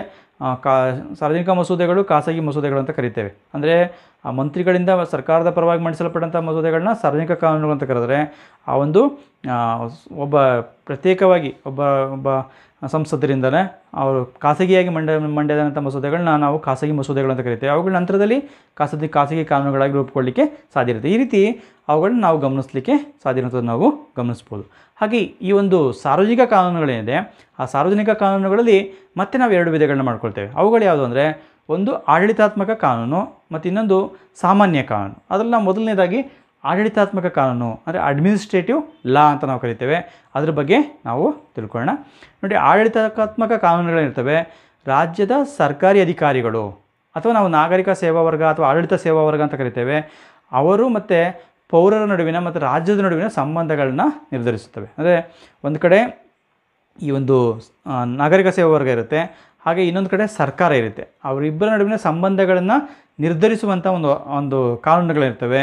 ಕಾ ಸಾರ್ವಜನಿಕ ಮಸೂದೆಗಳು ಖಾಸಗಿ ಮಸೂದೆಗಳು ಅಂತ ಕರಿತೇವೆ ಅಂದರೆ ಆ ಮಂತ್ರಿಗಳಿಂದ ಸರ್ಕಾರದ ಪರವಾಗಿ ಮಂಡಿಸಲ್ಪಟ್ಟಂಥ ಮಸೂದೆಗಳನ್ನ ಸಾರ್ವಜನಿಕ ಕಾನೂನುಗಳು ಅಂತ ಕರೆದರೆ ಆ ಒಂದು ಒಬ್ಬ ಪ್ರತ್ಯೇಕವಾಗಿ ಒಬ್ಬ ಒಬ್ಬ ಸಂಸದರಿಂದಲೇ ಅವರು ಖಾಸಗಿಯಾಗಿ ಮಂಡ ಮಂಡ್ಯದಂಥ ಮಸೂದೆಗಳನ್ನ ನಾವು ಖಾಸಗಿ ಮಸೂದೆಗಳಂತ ಕರಿತೇವೆ ಅವುಗಳ ನಂತರದಲ್ಲಿ ಖಾಸಗಿ ಖಾಸಗಿ ಕಾನೂನುಗಳಾಗಿ ರೂಪುಗೊಳ್ಳಲಿಕ್ಕೆ ಸಾಧ್ಯ ಇರುತ್ತೆ ಈ ರೀತಿ ಅವುಗಳನ್ನ ನಾವು ಗಮನಿಸಲಿಕ್ಕೆ ಸಾಧ್ಯ ಇರುವಂಥದ್ದು ನಾವು ಗಮನಿಸ್ಬೋದು ಹಾಗೆ ಈ ಒಂದು ಸಾರ್ವಜನಿಕ ಕಾನೂನುಗಳೇನಿದೆ ಆ ಸಾರ್ವಜನಿಕ ಕಾನೂನುಗಳಲ್ಲಿ ಮತ್ತೆ ನಾವು ಎರಡು ವಿಧಗಳನ್ನ ಮಾಡ್ಕೊಳ್ತೇವೆ ಅವುಗಳು ಯಾವುದು ಅಂದರೆ ಒಂದು ಆಡಳಿತಾತ್ಮಕ ಕಾನೂನು ಮತ್ತು ಇನ್ನೊಂದು ಸಾಮಾನ್ಯ ಕಾನೂನು ಅದರಲ್ಲಿ ನಾವು ಮೊದಲನೇದಾಗಿ ಆಡಳಿತಾತ್ಮಕ ಕಾನೂನು ಅಂದರೆ ಅಡ್ಮಿನಿಸ್ಟ್ರೇಟಿವ್ ಲಾ ಅಂತ ನಾವು ಕರಿತೇವೆ ಅದ್ರ ಬಗ್ಗೆ ನಾವು ತಿಳ್ಕೊಳ್ಳೋಣ ನೋಡಿ ಆಡಳಿತಾತ್ಮಕ ಕಾನೂನುಗಳೇನಿರ್ತವೆ ರಾಜ್ಯದ ಸರ್ಕಾರಿ ಅಧಿಕಾರಿಗಳು ಅಥವಾ ನಾವು ನಾಗರಿಕ ಸೇವಾ ವರ್ಗ ಅಥವಾ ಆಡಳಿತ ಸೇವಾ ವರ್ಗ ಅಂತ ಕರಿತೇವೆ ಅವರು ಮತ್ತು ಪೌರರ ನಡುವಿನ ಮತ್ತು ರಾಜ್ಯದ ನಡುವಿನ ಸಂಬಂಧಗಳನ್ನ ನಿರ್ಧರಿಸುತ್ತವೆ ಅಂದರೆ ಒಂದು ಕಡೆ ಈ ಒಂದು ನಾಗರಿಕ ಸೇವಾ ವರ್ಗ ಇರುತ್ತೆ ಹಾಗೆ ಇನ್ನೊಂದು ಕಡೆ ಸರ್ಕಾರ ಇರುತ್ತೆ ಅವರಿಬ್ಬರ ನಡುವಿನ ಸಂಬಂಧಗಳನ್ನು ನಿರ್ಧರಿಸುವಂಥ ಒಂದು ಒಂದು ಕಾನೂನುಗಳಿರ್ತವೆ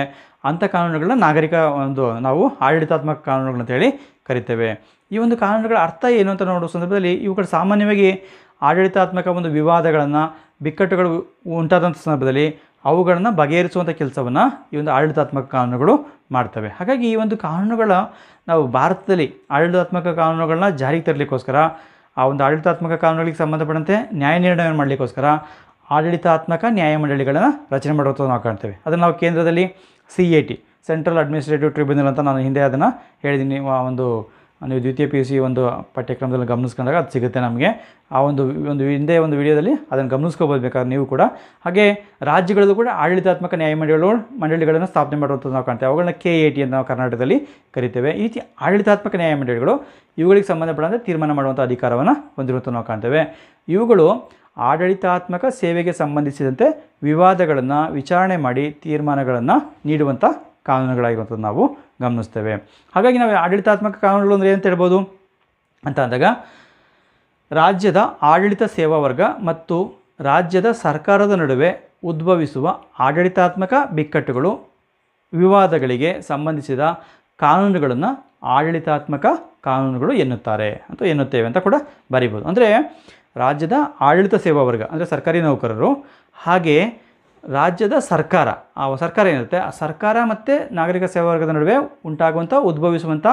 ಅಂಥ ಕಾನೂನುಗಳನ್ನ ನಾಗರಿಕ ಒಂದು ನಾವು ಆಡಳಿತಾತ್ಮಕ ಕಾನೂನುಗಳು ಅಂತೇಳಿ ಕರಿತೇವೆ ಈ ಒಂದು ಕಾನೂನುಗಳ ಅರ್ಥ ಏನು ಅಂತ ನೋಡುವ ಸಂದರ್ಭದಲ್ಲಿ ಇವುಗಳು ಸಾಮಾನ್ಯವಾಗಿ ಆಡಳಿತಾತ್ಮಕ ಒಂದು ವಿವಾದಗಳನ್ನು ಬಿಕ್ಕಟ್ಟುಗಳು ಉಂಟಾದಂಥ ಸಂದರ್ಭದಲ್ಲಿ ಅವುಗಳನ್ನು ಬಗೆಹರಿಸುವಂಥ ಕೆಲಸವನ್ನು ಈ ಒಂದು ಆಡಳಿತಾತ್ಮಕ ಕಾನೂನುಗಳು ಮಾಡ್ತವೆ ಹಾಗಾಗಿ ಈ ಒಂದು ಕಾನೂನುಗಳ ನಾವು ಭಾರತದಲ್ಲಿ ಆಡಳಿತಾತ್ಮಕ ಕಾನೂನುಗಳನ್ನ ಜಾರಿಗೆ ತರಲಿಕ್ಕೋಸ್ಕರ ಆ ಒಂದು ಆಡಳಿತಾತ್ಮಕ ಕಾನೂನುಗಳಿಗೆ ಸಂಬಂಧಪಟ್ಟಂತೆ ನ್ಯಾಯ ನಿರ್ಣಯ ಮಾಡಲಿಕ್ಕೋಸ್ಕರ ಆಡಳಿತಾತ್ಮಕ ನ್ಯಾಯಮಂಡಳಿಗಳನ್ನು ರಚನೆ ಮಾಡುವಂಥದ್ದು ನಾವು ಕಾಣ್ತೇವೆ ಅದನ್ನು ನಾವು ಕೇಂದ್ರದಲ್ಲಿ C A T central administrative tribunal ಅಂತ ನಾನು ಹಿಂದೆ ಅದನ್ನು ಹೇಳಿದ್ದೀನಿ ಒಂದು ನೀವು ದ್ವಿತೀಯ ಪಿ ಯು ಸಿ ಒಂದು ಪಠ್ಯಕ್ರಮದಲ್ಲಿ ಗಮನಿಸ್ಕೊಂಡಾಗ ಅದು ಸಿಗುತ್ತೆ ನಮಗೆ ಆ ಒಂದು ಒಂದು ಹಿಂದೆ ಒಂದು ವಿಡಿಯೋದಲ್ಲಿ ಅದನ್ನು ಗಮನಿಸ್ಕೋಬೋದ್ಬೇಕಾದ್ರೆ ನೀವು ಕೂಡ ಹಾಗೆ ರಾಜ್ಯಗಳಲ್ಲೂ ಕೂಡ ಆಡಳಿತಾತ್ಮಕ ನ್ಯಾಯಮಂಡಳಿಗಳು ಮಂಡಳಿಗಳನ್ನು ಸ್ಥಾಪನೆ ಮಾಡುವಂಥದ್ದು ನಾವು ಕಾಣ್ತೇವೆ ಅವುಗಳನ್ನ ಕೆ ಎ ಟಿ ಅಂತ ನಾವು ಕರ್ನಾಟಕದಲ್ಲಿ ಕರಿತೇವೆ ಈ ರೀತಿ ಆಡಳಿತಾತ್ಮಕ ನ್ಯಾಯಮಂಡಳಿಗಳು ಇವುಗಳಿಗೆ ಸಂಬಂಧಪಟ್ಟಂತೆ ತೀರ್ಮಾನ ಮಾಡುವಂಥ ಅಧಿಕಾರವನ್ನು ಹೊಂದಿರುವಂಥ ನಾವು ಕಾಣ್ತೇವೆ ಇವುಗಳು ಆಡಳಿತಾತ್ಮಕ ಸೇವೆಗೆ ಸಂಬಂಧಿಸಿದಂತೆ ವಿವಾದಗಳನ್ನು ವಿಚಾರಣೆ ಮಾಡಿ ತೀರ್ಮಾನಗಳನ್ನು ನೀಡುವಂಥ ಕಾನೂನುಗಳಾಗಿರುವಂಥದ್ದು ನಾವು ಗಮನಿಸ್ತೇವೆ ಹಾಗಾಗಿ ನಾವು ಆಡಳಿತಾತ್ಮಕ ಕಾನೂನುಗಳು ಅಂದರೆ ಏನು ಹೇಳ್ಬೋದು ಅಂತ ಅಂದಾಗ ರಾಜ್ಯದ ಆಡಳಿತ ಸೇವಾ ವರ್ಗ ಮತ್ತು ರಾಜ್ಯದ ಸರ್ಕಾರದ ನಡುವೆ ಉದ್ಭವಿಸುವ ಆಡಳಿತಾತ್ಮಕ ಬಿಕ್ಕಟ್ಟುಗಳು ವಿವಾದಗಳಿಗೆ ಸಂಬಂಧಿಸಿದ ಕಾನೂನುಗಳನ್ನು ಆಡಳಿತಾತ್ಮಕ ಕಾನೂನುಗಳು ಎನ್ನುತ್ತಾರೆ ಅಂತ ಎನ್ನುತ್ತೇವೆ ಅಂತ ಕೂಡ ಬರೀಬೋದು ಅಂದರೆ ರಾಜ್ಯದ ಆಡಳಿತ ಸೇವಾ ವರ್ಗ ಅಂದರೆ ಸರ್ಕಾರಿ ನೌಕರರು ಹಾಗೆ ರಾಜ್ಯದ ಸರ್ಕಾರ ಆ ಸರ್ಕಾರ ಏನಿರುತ್ತೆ ಆ ಸರ್ಕಾರ ಮತ್ತು ನಾಗರಿಕ ಸೇವಾ ವರ್ಗದ ನಡುವೆ ಉಂಟಾಗುವಂಥ ಉದ್ಭವಿಸುವಂಥ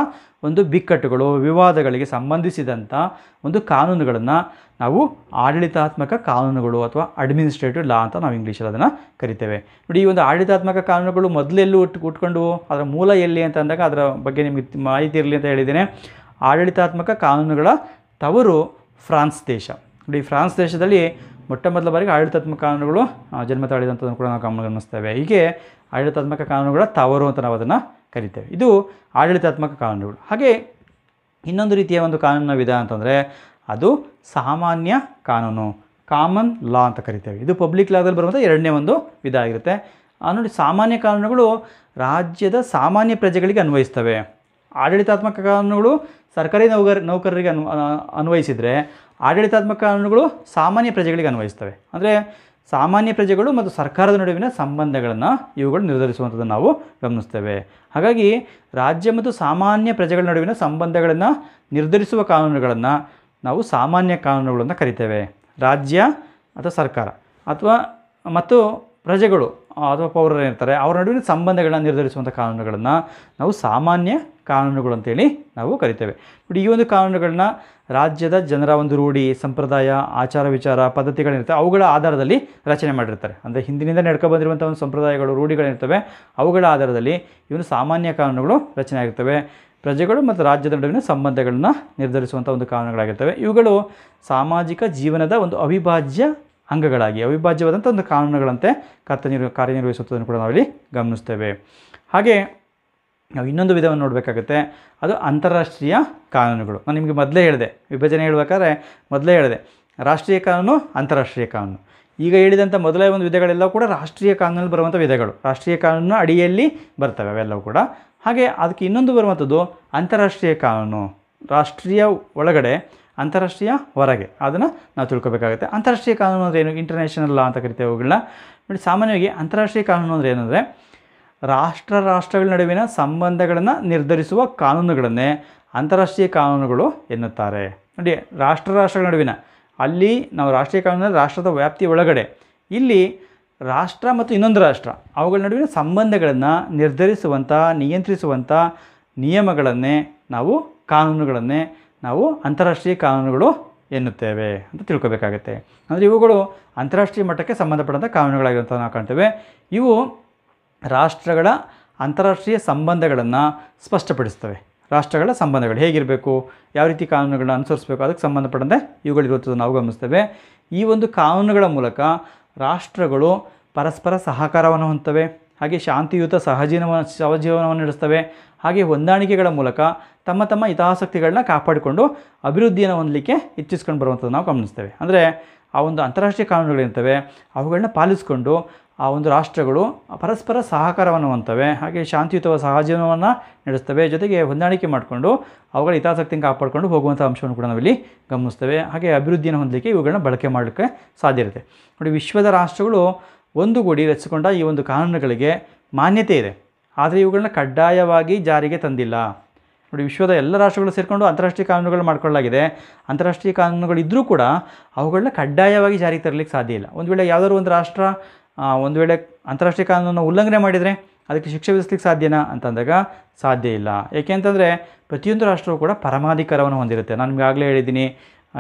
ಒಂದು ಬಿಕ್ಕಟ್ಟುಗಳು ವಿವಾದಗಳಿಗೆ ಸಂಬಂಧಿಸಿದಂಥ ಒಂದು ಕಾನೂನುಗಳನ್ನು ನಾವು ಆಡಳಿತಾತ್ಮಕ ಕಾನೂನುಗಳು ಅಥವಾ ಅಡ್ಮಿನಿಸ್ಟ್ರೇಟಿವ್ ಲಾ ಅಂತ ನಾವು ಇಂಗ್ಲೀಷಲ್ಲಿ ಅದನ್ನು ಕರಿತೇವೆ ನೋಡಿ ಈ ಒಂದು ಆಡಳಿತಾತ್ಮಕ ಕಾನೂನುಗಳು ಮೊದಲೆಲ್ಲೂ ಉಟ್ ಉಟ್ಕೊಂಡು ಅದರ ಮೂಲ ಎಲ್ಲಿ ಅಂತ ಅಂದಾಗ ಅದರ ಬಗ್ಗೆ ನಿಮಗೆ ಮಾಹಿತಿ ಇರಲಿ ಅಂತ ಹೇಳಿದ್ದೇನೆ ಆಡಳಿತಾತ್ಮಕ ಕಾನೂನುಗಳ ತವರು ಫ್ರಾನ್ಸ್ ದೇಶ ನೋಡಿ ಫ್ರಾನ್ಸ್ ದೇಶದಲ್ಲಿ ಮೊಟ್ಟ ಮೊದಲ ಬಾರಿಗೆ ಆಡಳಿತಾತ್ಮಕ ಕಾನೂನುಗಳು ಜನ್ಮ ತಾಳಿದಂಥದ್ದನ್ನು ಕೂಡ ನಾವು ಗಮನ ಗಮನಿಸ್ತೇವೆ ಹೀಗೆ ಆಡಳಿತಾತ್ಮಕ ಕಾನೂನುಗಳ ತವರು ಅಂತ ನಾವು ಅದನ್ನು ಕರಿತೇವೆ ಇದು ಆಡಳಿತಾತ್ಮಕ ಕಾನೂನುಗಳು ಹಾಗೆ ಇನ್ನೊಂದು ರೀತಿಯ ಒಂದು ಕಾನೂನಿನ ವಿಧ ಅಂತಂದರೆ ಅದು ಸಾಮಾನ್ಯ ಕಾನೂನು ಕಾಮನ್ ಲಾ ಅಂತ ಕರಿತೇವೆ ಇದು ಪಬ್ಲಿಕ್ ಲಾದಲ್ಲಿ ಬರುವಂಥ ಎರಡನೇ ಒಂದು ವಿಧ ಆಗಿರುತ್ತೆ ನೋಡಿ ಸಾಮಾನ್ಯ ಕಾನೂನುಗಳು ರಾಜ್ಯದ ಸಾಮಾನ್ಯ ಪ್ರಜೆಗಳಿಗೆ ಅನ್ವಯಿಸ್ತವೆ ಆಡಳಿತಾತ್ಮಕ ಕಾನೂನುಗಳು ಸರ್ಕಾರಿ ನೌಕರ ನೌಕರರಿಗೆ ಅನ್ವ ಅನ್ವಯಿಸಿದರೆ ಆಡಳಿತಾತ್ಮಕ ಕಾನೂನುಗಳು ಸಾಮಾನ್ಯ ಪ್ರಜೆಗಳಿಗೆ ಅನ್ವಯಿಸ್ತವೆ ಅಂದರೆ ಸಾಮಾನ್ಯ ಪ್ರಜೆಗಳು ಮತ್ತು ಸರ್ಕಾರದ ನಡುವಿನ ಸಂಬಂಧಗಳನ್ನು ಇವುಗಳು ನಿರ್ಧರಿಸುವಂಥದ್ದನ್ನು ನಾವು ಗಮನಿಸ್ತೇವೆ ಹಾಗಾಗಿ ರಾಜ್ಯ ಮತ್ತು ಸಾಮಾನ್ಯ ಪ್ರಜೆಗಳ ನಡುವಿನ ಸಂಬಂಧಗಳನ್ನು ನಿರ್ಧರಿಸುವ ಕಾನೂನುಗಳನ್ನು ನಾವು ಸಾಮಾನ್ಯ ಕಾನೂನುಗಳನ್ನು ಕರಿತೇವೆ ರಾಜ್ಯ ಅಥವಾ ಸರ್ಕಾರ ಅಥವಾ ಮತ್ತು ಪ್ರಜೆಗಳು ಅಥವಾ ಪೌರರು ಇರ್ತಾರೆ ಅವರ ನಡುವಿನ ಸಂಬಂಧಗಳನ್ನು ನಿರ್ಧರಿಸುವಂಥ ಕಾನೂನುಗಳನ್ನು ನಾವು ಸಾಮಾನ್ಯ ಕಾನೂನುಗಳು ಅಂತೇಳಿ ನಾವು ಕರಿತೇವೆ ಬಟ್ ಈ ಒಂದು ಕಾನೂನುಗಳನ್ನ ರಾಜ್ಯದ ಜನರ ಒಂದು ರೂಢಿ ಸಂಪ್ರದಾಯ ಆಚಾರ ವಿಚಾರ ಪದ್ಧತಿಗಳಿರ್ತವೆ ಅವುಗಳ ಆಧಾರದಲ್ಲಿ ರಚನೆ ಮಾಡಿರ್ತಾರೆ ಅಂದರೆ ಹಿಂದಿನಿಂದ ನಡ್ಕೊ ಬಂದಿರುವಂಥ ಒಂದು ಸಂಪ್ರದಾಯಗಳು ರೂಢಿಗಳಿರ್ತವೆ ಅವುಗಳ ಆಧಾರದಲ್ಲಿ ಇವನು ಸಾಮಾನ್ಯ ಕಾನೂನುಗಳು ರಚನೆ ಆಗಿರ್ತವೆ ಪ್ರಜೆಗಳು ಮತ್ತು ರಾಜ್ಯದ ನಡುವಿನ ಸಂಬಂಧಗಳನ್ನು ನಿರ್ಧರಿಸುವಂಥ ಒಂದು ಕಾನೂನುಗಳಾಗಿರ್ತವೆ ಇವುಗಳು ಸಾಮಾಜಿಕ ಜೀವನದ ಒಂದು ಅವಿಭಾಜ್ಯ ಅಂಗಗಳಾಗಿ ಅವಿಭಾಜ್ಯವಾದಂಥ ಒಂದು ಕಾನೂನುಗಳಂತೆ ಕಾರ್ಯನಿರ್ವ ಕಾರ್ಯನಿರ್ವಹಿಸುತ್ತದನ್ನು ಕೂಡ ನಾವಿಲ್ಲಿ ಗಮನಿಸ್ತೇವೆ ಹಾಗೆ ನಾವು ಇನ್ನೊಂದು ವಿಧವನ್ನು ನೋಡಬೇಕಾಗುತ್ತೆ ಅದು ಅಂತಾರಾಷ್ಟ್ರೀಯ ಕಾನೂನುಗಳು ನಾನು ನಿಮಗೆ ಮೊದಲೇ ಹೇಳಿದೆ ವಿಭಜನೆ ಹೇಳಬೇಕಾದ್ರೆ ಮೊದಲೇ ಹೇಳಿದೆ ರಾಷ್ಟ್ರೀಯ ಕಾನೂನು ಅಂತಾರಾಷ್ಟ್ರೀಯ ಕಾನೂನು ಈಗ ಹೇಳಿದಂಥ ಮೊದಲೇ ಒಂದು ವಿಧಗಳೆಲ್ಲ ಕೂಡ ರಾಷ್ಟ್ರೀಯ ಕಾನೂನಲ್ಲಿ ಬರುವಂಥ ವಿಧಗಳು ರಾಷ್ಟ್ರೀಯ ಕಾನೂನು ಅಡಿಯಲ್ಲಿ ಬರ್ತವೆ ಅವೆಲ್ಲವೂ ಕೂಡ ಹಾಗೆ ಅದಕ್ಕೆ ಇನ್ನೊಂದು ಬರುವಂಥದ್ದು ಅಂತಾರಾಷ್ಟ್ರೀಯ ಕಾನೂನು ರಾಷ್ಟ್ರೀಯ ಒಳಗಡೆ ಅಂತಾರಾಷ್ಟ್ರೀಯ ಹೊರಗೆ ಅದನ್ನು ನಾವು ತಿಳ್ಕೊಬೇಕಾಗುತ್ತೆ ಅಂತಾರಾಷ್ಟ್ರೀಯ ಕಾನೂನು ಅಂದರೆ ಏನು ಇಂಟರ್ನ್ಯಾಷನಲ್ ಲಾ ಅಂತ ಕರಿತೇವೆ ಅವುಗಳನ್ನ ನೋಡಿ ಸಾಮಾನ್ಯವಾಗಿ ಅಂತಾರಾಷ್ಟ್ರೀಯ ಕಾನೂನು ಅಂದರೆ ಏನಂದರೆ ರಾಷ್ಟ್ರ ರಾಷ್ಟ್ರಗಳ ನಡುವಿನ ಸಂಬಂಧಗಳನ್ನು ನಿರ್ಧರಿಸುವ ಕಾನೂನುಗಳನ್ನೇ ಅಂತಾರಾಷ್ಟ್ರೀಯ ಕಾನೂನುಗಳು ಎನ್ನುತ್ತಾರೆ ನೋಡಿ ರಾಷ್ಟ್ರ ರಾಷ್ಟ್ರಗಳ ನಡುವಿನ ಅಲ್ಲಿ ನಾವು ರಾಷ್ಟ್ರೀಯ ಕಾನೂನು ರಾಷ್ಟ್ರದ ವ್ಯಾಪ್ತಿ ಒಳಗಡೆ ಇಲ್ಲಿ ರಾಷ್ಟ್ರ ಮತ್ತು ಇನ್ನೊಂದು ರಾಷ್ಟ್ರ ಅವುಗಳ ನಡುವಿನ ಸಂಬಂಧಗಳನ್ನು ನಿರ್ಧರಿಸುವಂಥ ನಿಯಂತ್ರಿಸುವಂಥ ನಿಯಮಗಳನ್ನೇ ನಾವು ಕಾನೂನುಗಳನ್ನೇ ನಾವು ಅಂತಾರಾಷ್ಟ್ರೀಯ ಕಾನೂನುಗಳು ಎನ್ನುತ್ತೇವೆ ಅಂತ ತಿಳ್ಕೊಬೇಕಾಗತ್ತೆ ಅಂದರೆ ಇವುಗಳು ಅಂತಾರಾಷ್ಟ್ರೀಯ ಮಟ್ಟಕ್ಕೆ ಸಂಬಂಧಪಟ್ಟಂಥ ಕಾನೂನುಗಳಾಗಿರುವಂಥ ನಾವು ಕಾಣ್ತೇವೆ ಇವು ರಾಷ್ಟ್ರಗಳ ಅಂತಾರಾಷ್ಟ್ರೀಯ ಸಂಬಂಧಗಳನ್ನು ಸ್ಪಷ್ಟಪಡಿಸ್ತವೆ ರಾಷ್ಟ್ರಗಳ ಸಂಬಂಧಗಳು ಹೇಗಿರಬೇಕು ಯಾವ ರೀತಿ ಕಾನೂನುಗಳನ್ನ ಅನುಸರಿಸಬೇಕು ಅದಕ್ಕೆ ಸಂಬಂಧಪಟ್ಟಂತೆ ಇವುಗಳಿರುತ್ತದನ್ನು ನಾವು ಗಮನಿಸ್ತೇವೆ ಈ ಒಂದು ಕಾನೂನುಗಳ ಮೂಲಕ ರಾಷ್ಟ್ರಗಳು ಪರಸ್ಪರ ಸಹಕಾರವನ್ನು ಹೊಂದ್ತವೆ ಹಾಗೆ ಶಾಂತಿಯುತ ಸಹಜೀವನ ಸಹಜೀವನವನ್ನು ನಡೆಸ್ತವೆ ಹಾಗೆ ಹೊಂದಾಣಿಕೆಗಳ ಮೂಲಕ ತಮ್ಮ ತಮ್ಮ ಹಿತಾಸಕ್ತಿಗಳನ್ನ ಕಾಪಾಡಿಕೊಂಡು ಅಭಿವೃದ್ಧಿಯನ್ನು ಹೊಂದಲಿಕ್ಕೆ ಇಚ್ಛಿಸ್ಕೊಂಡು ಬರುವಂಥದ್ದು ನಾವು ಗಮನಿಸ್ತೇವೆ ಅಂದರೆ ಆ ಒಂದು ಅಂತಾರಾಷ್ಟ್ರೀಯ ಕಾನೂನುಗಳಿರ್ತವೆ ಅವುಗಳನ್ನ ಪಾಲಿಸ್ಕೊಂಡು ಆ ಒಂದು ರಾಷ್ಟ್ರಗಳು ಪರಸ್ಪರ ಸಹಕಾರವನ್ನು ಹೊಂತವೆ ಹಾಗೆ ಶಾಂತಿಯುತವ ಸಹಜೀವನವನ್ನು ನಡೆಸ್ತವೆ ಜೊತೆಗೆ ಹೊಂದಾಣಿಕೆ ಮಾಡಿಕೊಂಡು ಅವುಗಳ ಹಿತಾಸಕ್ತಿಯನ್ನು ಕಾಪಾಡಿಕೊಂಡು ಹೋಗುವಂಥ ಅಂಶವನ್ನು ಕೂಡ ನಾವಿಲ್ಲಿ ಗಮನಿಸ್ತೇವೆ ಹಾಗೆ ಅಭಿವೃದ್ಧಿಯನ್ನು ಹೊಂದಲಿಕ್ಕೆ ಇವುಗಳನ್ನ ಬಳಕೆ ಮಾಡಲಿಕ್ಕೆ ಸಾಧ್ಯ ಇರುತ್ತೆ ನೋಡಿ ವಿಶ್ವದ ರಾಷ್ಟ್ರಗಳು ಒಂದುಗೂಡಿ ರಚಿಸಿಕೊಂಡ ಈ ಒಂದು ಕಾನೂನುಗಳಿಗೆ ಮಾನ್ಯತೆ ಇದೆ ಆದರೆ ಇವುಗಳನ್ನ ಕಡ್ಡಾಯವಾಗಿ ಜಾರಿಗೆ ತಂದಿಲ್ಲ ನೋಡಿ ವಿಶ್ವದ ಎಲ್ಲ ರಾಷ್ಟ್ರಗಳು ಸೇರಿಕೊಂಡು ಅಂತಾರಾಷ್ಟ್ರೀಯ ಕಾನೂನುಗಳು ಮಾಡ್ಕೊಳ್ಳಲಾಗಿದೆ ಅಂತಾರಾಷ್ಟ್ರೀಯ ಕಾನೂನುಗಳಿದ್ದರೂ ಕೂಡ ಅವುಗಳನ್ನ ಕಡ್ಡಾಯವಾಗಿ ಜಾರಿಗೆ ತರಲಿಕ್ಕೆ ಸಾಧ್ಯ ಇಲ್ಲ ಒಂದು ವೇಳೆ ಯಾವುದಾದ್ರು ಒಂದು ರಾಷ್ಟ್ರ ಒಂದು ವೇಳೆ ಅಂತಾರಾಷ್ಟ್ರೀಯ ಕಾನೂನನ್ನು ಉಲ್ಲಂಘನೆ ಮಾಡಿದರೆ ಅದಕ್ಕೆ ಶಿಕ್ಷೆ ವಿಧಿಸ್ಲಿಕ್ಕೆ ಸಾಧ್ಯನಾ ಅಂತಂದಾಗ ಸಾಧ್ಯ ಇಲ್ಲ ಏಕೆ ಅಂತಂದರೆ ಪ್ರತಿಯೊಂದು ರಾಷ್ಟ್ರವು ಕೂಡ ಪರಮಾಧಿಕಾರವನ್ನು ಹೊಂದಿರುತ್ತೆ ನಾನು ಆಗಲೇ ಹೇಳಿದ್ದೀನಿ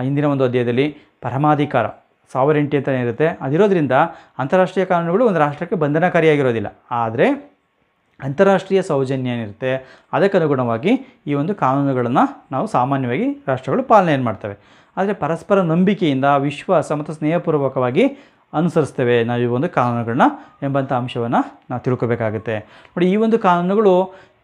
ಹಿಂದಿನ ಒಂದು ಅಧ್ಯಾಯದಲ್ಲಿ ಪರಮಾಧಿಕಾರ ಸಾವರೆಂಟಿ ಅಂತ ಇರುತ್ತೆ ಅದಿರೋದ್ರಿಂದ ಅಂತಾರಾಷ್ಟ್ರೀಯ ಕಾನೂನುಗಳು ಒಂದು ರಾಷ್ಟ್ರಕ್ಕೆ ಬಂಧನಕಾರಿಯಾಗಿರೋದಿಲ್ಲ ಆದರೆ ಅಂತಾರಾಷ್ಟ್ರೀಯ ಸೌಜನ್ಯ ಏನಿರುತ್ತೆ ಅದಕ್ಕನುಗುಣವಾಗಿ ಈ ಒಂದು ಕಾನೂನುಗಳನ್ನು ನಾವು ಸಾಮಾನ್ಯವಾಗಿ ರಾಷ್ಟ್ರಗಳು ಪಾಲನೆಯನ್ನು ಮಾಡ್ತವೆ ಆದರೆ ಪರಸ್ಪರ ನಂಬಿಕೆಯಿಂದ ವಿಶ್ವಾಸ ಮತ್ತು ಸ್ನೇಹಪೂರ್ವಕವಾಗಿ ಅನುಸರಿಸ್ತೇವೆ ನಾವು ಈ ಒಂದು ಕಾನೂನುಗಳನ್ನ ಎಂಬಂಥ ಅಂಶವನ್ನು ನಾವು ತಿಳ್ಕೋಬೇಕಾಗುತ್ತೆ ನೋಡಿ ಈ ಒಂದು ಕಾನೂನುಗಳು